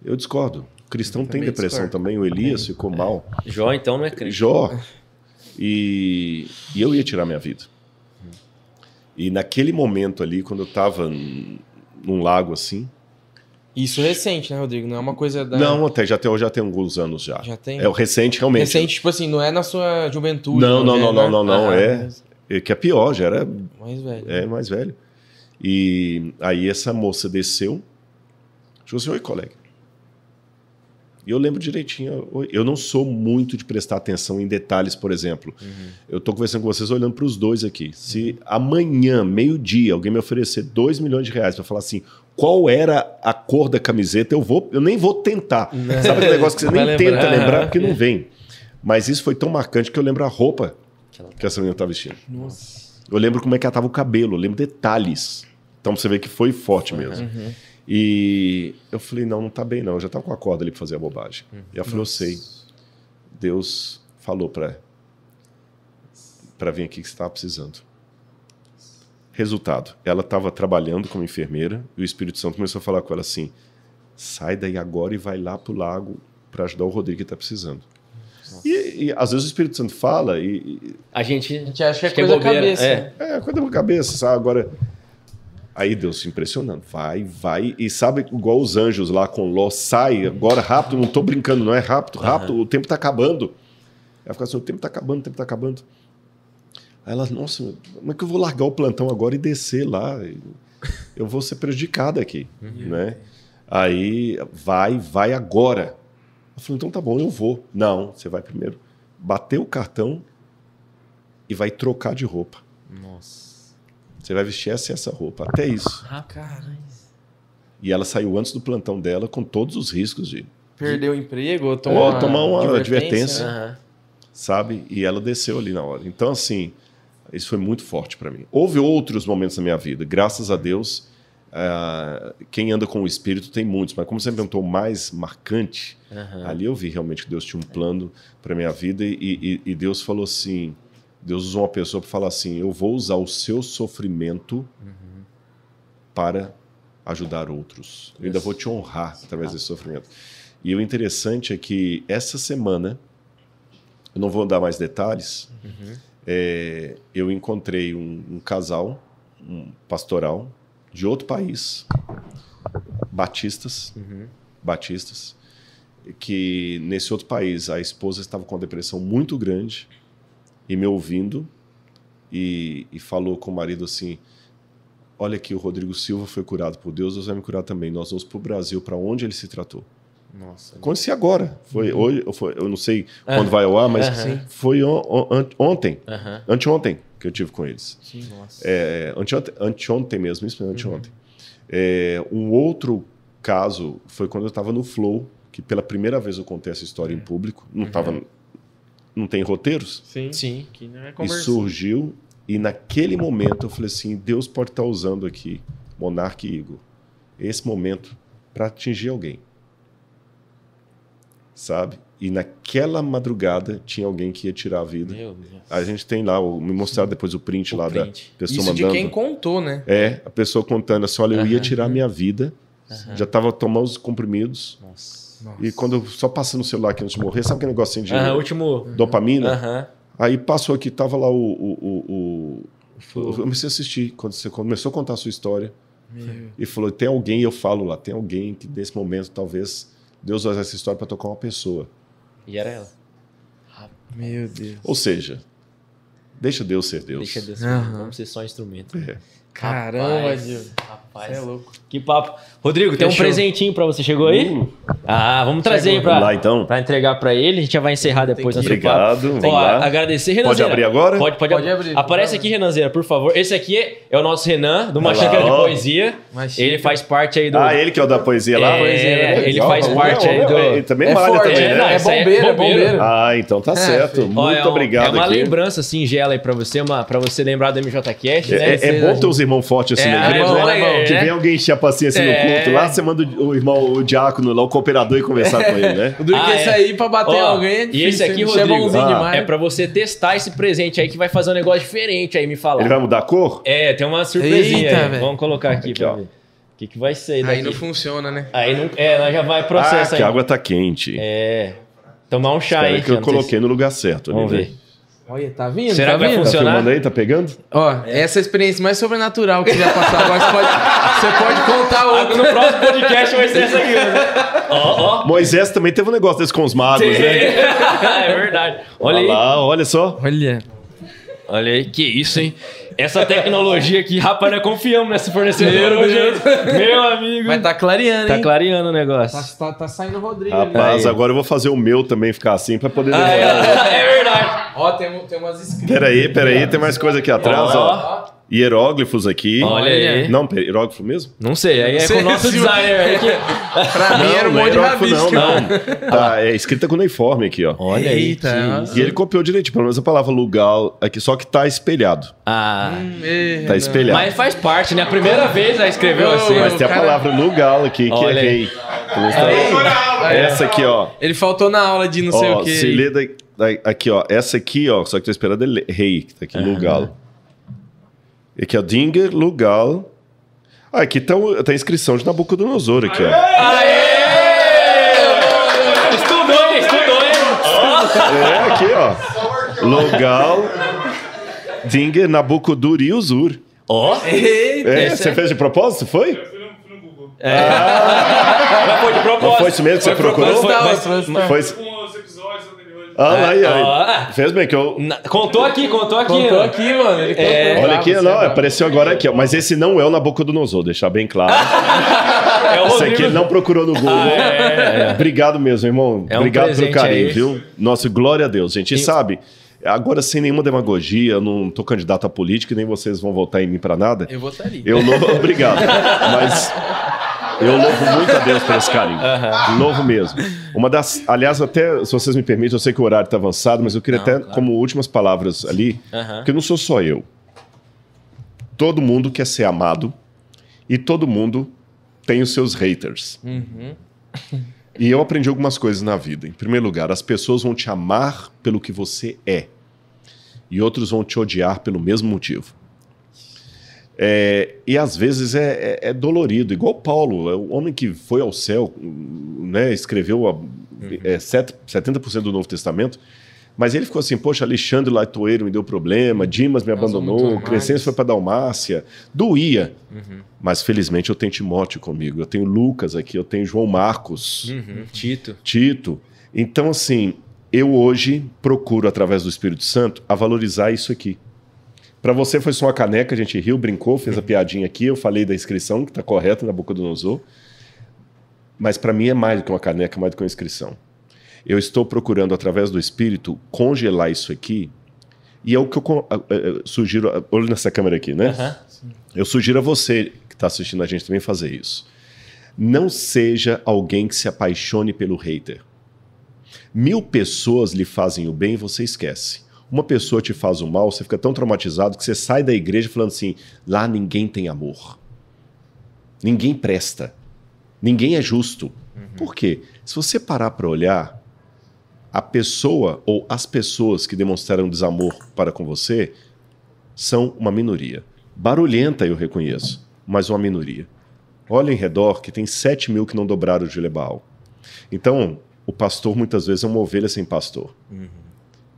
eu discordo. O cristão eu tem depressão discordo. também, o Elias é. ficou é. mal. Jó, então, não é crente. Jó. E, e eu ia tirar minha vida. Uhum. E naquele momento ali, quando eu estava num lago assim, isso recente, né, Rodrigo? Não é uma coisa da. Não, até já tem, já tem alguns anos já. Já tem. É o recente, realmente. Recente, tipo assim, não é na sua juventude. Não, não, né? não, não, não, não. Ah, é. é, que é pior, já era. Mais velho. É, mais velho. E aí essa moça desceu. Chegou tipo assim, oi, colega. E eu lembro direitinho, eu não sou muito de prestar atenção em detalhes, por exemplo. Uhum. Eu estou conversando com vocês olhando para os dois aqui. Se amanhã, meio-dia, alguém me oferecer 2 milhões de reais para falar assim, qual era a cor da camiseta, eu, vou, eu nem vou tentar. Não. Né? Sabe aquele negócio que você Vai nem lembrar. tenta lembrar porque não vem. Mas isso foi tão marcante que eu lembro a roupa que, essa menina estava vestindo. Nossa. Eu lembro como é que ela tava o cabelo, eu lembro detalhes. Então você vê que foi forte mesmo. Uhum. E eu falei, não, não tá bem não. Eu já tava com a corda ali para fazer a bobagem. Uhum. E ela falou, eu sei. Deus falou para para vir aqui que você tava precisando. Resultado, ela estava trabalhando como enfermeira e o Espírito Santo começou a falar com ela assim: sai daí agora e vai lá para o lago para ajudar o Rodrigo que está precisando. E, e, às vezes o Espírito Santo fala e. A, gente, a gente acha que é, é coisa da cabeça. É, é coisa da cabeça, sabe? Agora. Aí Deus impressionando. Vai, vai. E sabe, igual os anjos lá com Ló, sai agora rápido, não estou brincando, não é rápido, rápido, uhum. o tempo está acabando. Ela fica assim: o tempo está acabando, o tempo está acabando. Aí ela, nossa, como é que eu vou largar o plantão agora e descer lá? Eu vou ser prejudicada aqui, uhum. né? Aí, vai, vai agora. Eu falei, então tá bom, eu vou. Não, você vai primeiro. Bater o cartão e vai trocar de roupa. Nossa. Você vai vestir essa e essa roupa. Até isso. Ah, cara. E ela saiu antes do plantão dela com todos os riscos de... Perder o emprego ou tomar, ou tomar uma advertência. advertência uhum. Sabe? E ela desceu ali na hora. Então, assim... Isso foi muito forte para mim. Houve outros momentos na minha vida, graças a Deus. Uh, quem anda com o Espírito tem muitos, mas como você inventou mais marcante, uhum. ali eu vi realmente que Deus tinha um plano para minha vida e, e, e, Deus falou assim: Deus usou uma pessoa para falar assim, eu vou usar o seu sofrimento uhum. para ajudar outros. Eu ainda vou te honrar através desse sofrimento. E o interessante é que essa semana, eu não vou dar mais detalhes, uhum é, eu encontrei um, um casal, um pastoral, de outro país, batistas, uhum. batistas, que nesse outro país a esposa estava com uma depressão muito grande e me ouvindo e, e falou com o marido assim, olha aqui, o Rodrigo Silva foi curado por Deus, Deus vai me curar também. Nós vamos para o Brasil, para onde ele se tratou. Nossa. Né? Conheci agora. Foi uhum. hoje, foi, eu não sei uhum. quando vai ao ar, mas uhum. foi on, on, ontem, anteontem que eu tive com eles. Sim, nossa. É, anteontem, anteontem mesmo, isso mesmo, uhum. anteontem. É, um outro caso foi quando eu estava no Flow, que pela primeira vez eu contei essa história em uhum. público. Não uhum. tava, não tem roteiros. Sim. Sim. É e surgiu e naquele momento eu falei assim, Deus pode estar tá usando aqui Monarque e Igor esse momento para atingir alguém sabe? E naquela madrugada tinha alguém que ia tirar a vida. Meu Deus. A gente tem lá, me mostrar depois o print o lá print. da pessoa Isso mandando. Isso de quem contou, né? É, a pessoa contando assim: olha, eu ia tirar a minha vida, já estava tomando os comprimidos. Nossa. Nossa. E quando só passa no celular que antes de morrer, sabe aquele negocinho de último... dopamina? Uhum. Aí passou aqui, tava lá o. o, o, o... Eu comecei a assistir quando você começou a contar a sua história. Meu. E falou: tem alguém, eu falo lá, tem alguém que nesse momento talvez Deus usa essa história para tocar uma pessoa. E era ela. meu Deus. Ou seja, deixa Deus ser Deus. Deixa Deus ser Deus. Vamos ser só instrumento. É. Caramba, rapaz, Deus. Rapaz, Você é louco. Que papo. Rodrigo, Fechou. tem um presentinho para você. Chegou aí? Uh, ah, vamos trazer aí para então. Pra entregar para ele. A gente já vai encerrar depois. que... Obrigado. Ó, agradecer, Renan. Pode abrir agora? Pode, pode, pode abrir. Aparece aqui, Renanzeira, por favor. Esse aqui é o nosso Renan, do Machaca de Poesia. Ele faz parte aí do... Ah, ele que é o da poesia lá? É, poesia, né? ele faz é parte aí do... Ele também é malha forte, também, é, né? Não, é, é, bombeiro, é bombeiro, é bombeiro. Ah, então tá é, certo. Muito Ó, é obrigado É uma aqui. lembrança singela assim, aí para você, uma, pra você lembrar do MJCast, né? É, bom ter uns irmãos fortes assim, né? Que vem alguém encher a paciência no ponto. Lá é. você manda o irmão, o diácono lá, o cooperador, e conversar com ele, né? [LAUGHS] Do ah, que é. pra bater oh, alguém é E esse aqui, Rodrigo, é, bonzinho ah. demais. é pra você testar esse presente aí que vai fazer um negócio diferente aí, me falar. Ele vai mudar a cor? É, tem uma surpresinha Eita, aí. Vamos colocar aqui, aqui pra ó. ver. O que, que vai ser daqui? Aí não funciona, né? Aí não... É, nós já vai processo ah, aí. que a água tá quente. É. Tomar um chá Espero aí. que eu coloquei se... no lugar certo. Vamos ali, ver. Né? Olha, tá vindo? Será tá que vai vindo? funcionar? Tá filmando aí, tá pegando? Ó, essa é a experiência mais sobrenatural que já passou agora. Você pode, você pode contar outra. No próximo podcast vai ser essa aqui. Né? Ó, ó. Moisés também teve um negócio desse com os magos, Sim. né? [LAUGHS] é verdade. Olha, olha aí. Lá, olha só. Olha. Olha aí, que isso, hein? Essa tecnologia aqui, rapaz, nós confiamos nesse fornecedor Meu amigo. Mas tá clareando, tá hein? Tá clareando o negócio. Tá, tá, tá saindo o Rodrigo Rapaz, agora eu vou fazer o meu também ficar assim pra poder... Ah, é, é, verdade. Ó, tem, tem umas escritas. Peraí, peraí, tem mais coisa aqui atrás, ó. ó hieróglifos aqui. Olha aí. Não, hieróglifo mesmo? Não sei, aí é sei com o nosso [LAUGHS] designer. Aqui. [LAUGHS] pra mim era um é monte de rabisco. Não, não. [LAUGHS] Tá, é escrita com uniforme aqui, ó. Olha aí, aí. E ele copiou direito, pelo menos a palavra lugar aqui, só que tá espelhado. Ah. Hum, tá espelhado. Mas faz parte, né? A primeira vez ela escreveu assim. Mas tem a palavra lugar aqui, que Olha é rei. Tá Essa aqui, ó. Ele faltou na aula de não ó, sei o quê. Se lê da, aqui, ó. Essa aqui, ó. Só que tô esperando ele, rei, que tá aqui, uhum. lugar. É Dinger Lugal. Ah, aqui tá, tá a inscrição de Nabucodonosor aqui, ó. Aê! Estudou, estudou, hein? É, aqui, ó. Lugal, Dinger, Nabucodur e Usur. Ó! É, você é- fez de propósito, foi? É. Ah. foi de propósito. foi isso mesmo que você procurou? Foi, mas, mas, mas, foi, Olha ah, é, aí, olha. Fez bem que eu. Contou aqui, contou aqui. Contou aqui, mano. Ele é... Contou. Olha aqui, não, é apareceu agora aqui, ó. Mas esse não é o na boca do Nozô, deixar bem claro. [LAUGHS] é o esse aqui ele não procurou no Google. Ah, é. É. Obrigado mesmo, irmão. É obrigado pelo carinho, viu? Nossa, glória a Deus, gente. E sabe. Agora, sem nenhuma demagogia, eu não tô candidato a política e nem vocês vão votar em mim para nada. Eu votaria. Eu não. [LAUGHS] Obrigado. Mas eu louvo muito a Deus por esse carinho. Uhum. Louvo mesmo. Uma das. Aliás, até, se vocês me permitem, eu sei que o horário está avançado, mas eu queria não, até, claro. como últimas palavras ali, uhum. porque não sou só eu. Todo mundo quer ser amado e todo mundo tem os seus haters. Uhum. E eu aprendi algumas coisas na vida. Em primeiro lugar, as pessoas vão te amar pelo que você é. E outros vão te odiar pelo mesmo motivo. É, e às vezes é, é, é, dolorido, igual Paulo, é o homem que foi ao céu, né, escreveu a, uhum. é, set, 70% do Novo Testamento, mas ele ficou assim: Poxa, Alexandre Latoeiro me deu problema, uhum. Dimas me abandonou, Crescêncio foi para Dalmácia, doía. Uhum. Mas felizmente eu tenho Timóteo comigo, eu tenho Lucas aqui, eu tenho João Marcos, uhum. Tito. Tito. Então, assim, eu hoje procuro, através do Espírito Santo, a valorizar isso aqui. Para você foi só uma caneca, a gente riu, brincou, fez a piadinha aqui, eu falei da inscrição, que está correta na boca do Nozô. Mas para mim é mais do que uma caneca, é mais do que uma inscrição. Eu estou procurando, através do espírito, congelar isso aqui. E é o que eu sugiro. Olha nessa câmera aqui, né? Uhum. Eu sugiro a você que está assistindo a gente também fazer isso. Não seja alguém que se apaixone pelo hater. Mil pessoas lhe fazem o bem e você esquece uma pessoa te faz o mal, você fica tão traumatizado que você sai da igreja falando assim: lá ninguém tem amor. Ninguém presta. Ninguém é justo. Uhum. Por quê? Se você parar para olhar, a pessoa ou as pessoas que demonstraram desamor para com você são uma minoria. Barulhenta, eu reconheço, mas uma minoria. Olha em redor que tem 7 mil que não dobraram de Lebaal. Então, o pastor muitas vezes é uma ovelha sem pastor. Uhum.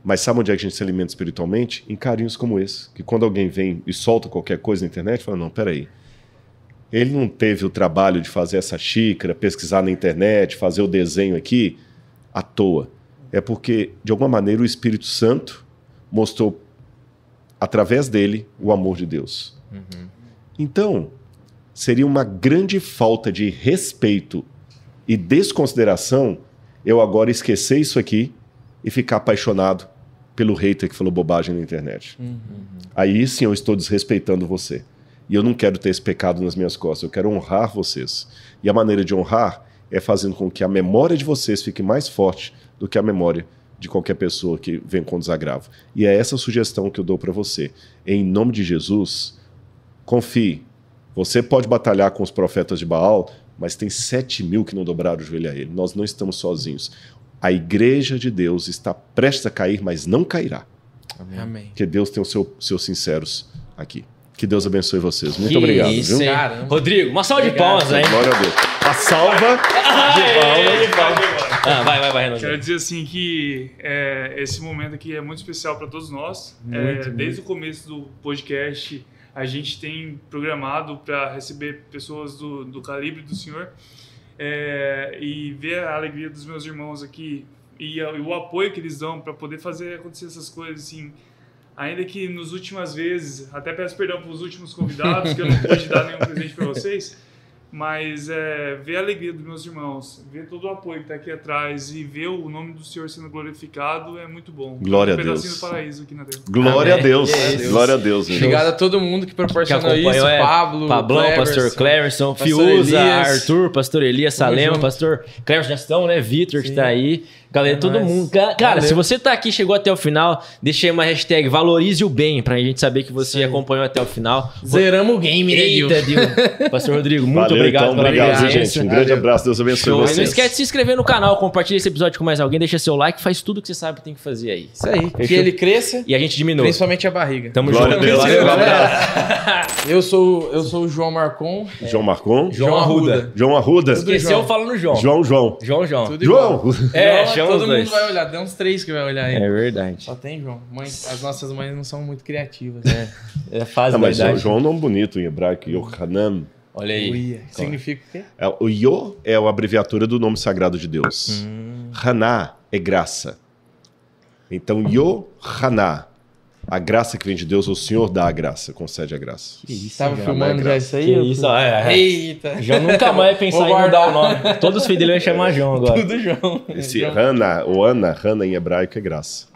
Mas sabe onde é que a gente se alimenta espiritualmente? Em carinhos como esse. Que quando alguém vem e solta qualquer coisa na internet, fala: não, peraí. Ele não teve o trabalho de fazer essa xícara, pesquisar na internet, fazer o desenho aqui à toa. É porque, de alguma maneira, o Espírito Santo mostrou, através dele, o amor de Deus. Uhum. Então, seria uma grande falta de respeito e desconsideração eu agora esquecer isso aqui e ficar apaixonado pelo hater que falou bobagem na internet. Uhum. Aí sim eu estou desrespeitando você. E eu não quero ter esse pecado nas minhas costas, eu quero honrar vocês. E a maneira de honrar é fazendo com que a memória de vocês fique mais forte do que a memória de qualquer pessoa que vem com desagravo. E é essa sugestão que eu dou para você. Em nome de Jesus, confie. Você pode batalhar com os profetas de Baal, mas tem 7 mil que não dobraram o joelho a ele. Nós não estamos sozinhos a igreja de Deus está prestes a cair, mas não cairá. Amém. Que Deus tenha os seu, seus sinceros aqui. Que Deus abençoe vocês. Muito que obrigado. Isso, viu? Rodrigo, uma salva obrigado. de palmas, hein? Glória a Deus. A salva de palmas. Ah, vai, vai, vai, Quero dizer assim que é, esse momento aqui é muito especial para todos nós. Muito, é, desde o começo do podcast, a gente tem programado para receber pessoas do, do calibre do senhor é, e ver a alegria dos meus irmãos aqui e, e o apoio que eles dão para poder fazer acontecer essas coisas, assim, ainda que nos últimas vezes, até peço perdão para os últimos convidados, que eu não pude dar nenhum presente para vocês, mas é, ver a alegria dos meus irmãos, ver todo o apoio que está aqui atrás e ver o nome do Senhor sendo glorificado é muito bom. Glória um a Deus. Do paraíso aqui na Terra. Glória Amém. a Deus. Deus. É Glória a Deus. Obrigado a todo mundo que proporcionou que isso. É Pablo, Pablão, Pastor Cleverson, Fiuza, Arthur, Pastor Elias, Salema, Pastor Cleverson, né? Vitor que está aí. Galera, é todo nóis. mundo. Cara, se você tá aqui chegou até o final, deixa aí uma hashtag valorize o bem pra gente saber que você acompanhou até o final. Zeramos o game, né, Dil? Eita, Dil. Pastor Rodrigo, muito Valeu, obrigado então, pela obrigado, gente. Um grande abraço, Deus abençoe vocês. Não esquece de se inscrever no canal, compartilha esse episódio com mais alguém, deixa seu like, faz tudo que você sabe que tem que fazer aí. Isso aí. Fechou? Que ele cresça. E a gente diminua. Principalmente a barriga. Tamo Glória junto. Deus. Um abraço. [LAUGHS] Eu sou, eu sou o João Marcon. É. João Marcon? João Arruda. João Arruda. Esqueceu falando João. João, João. João, João. João! É, tinha Todo mundo dois. vai olhar, tem uns três que vai olhar aí. É verdade. Só tem, João. Mãe, as nossas mães não são muito criativas. É, é fase não, mas é idade. João é um nome bonito em hebraico, Yohanan. Olha aí. Uia. Significa o quê? É, o Yo é a abreviatura do nome sagrado de Deus. Hum. Haná é graça. Então, Yohanan a graça que vem de Deus, o Senhor dá a graça, concede a graça. Que isso, Tava filmando já isso aí? Que isso, é, é. Eita. João nunca mais pensar em guardar o nome. Todos os filhos dele vão chamar João agora. [LAUGHS] Tudo João. Esse João. ou Ana, Hana em hebraico é graça.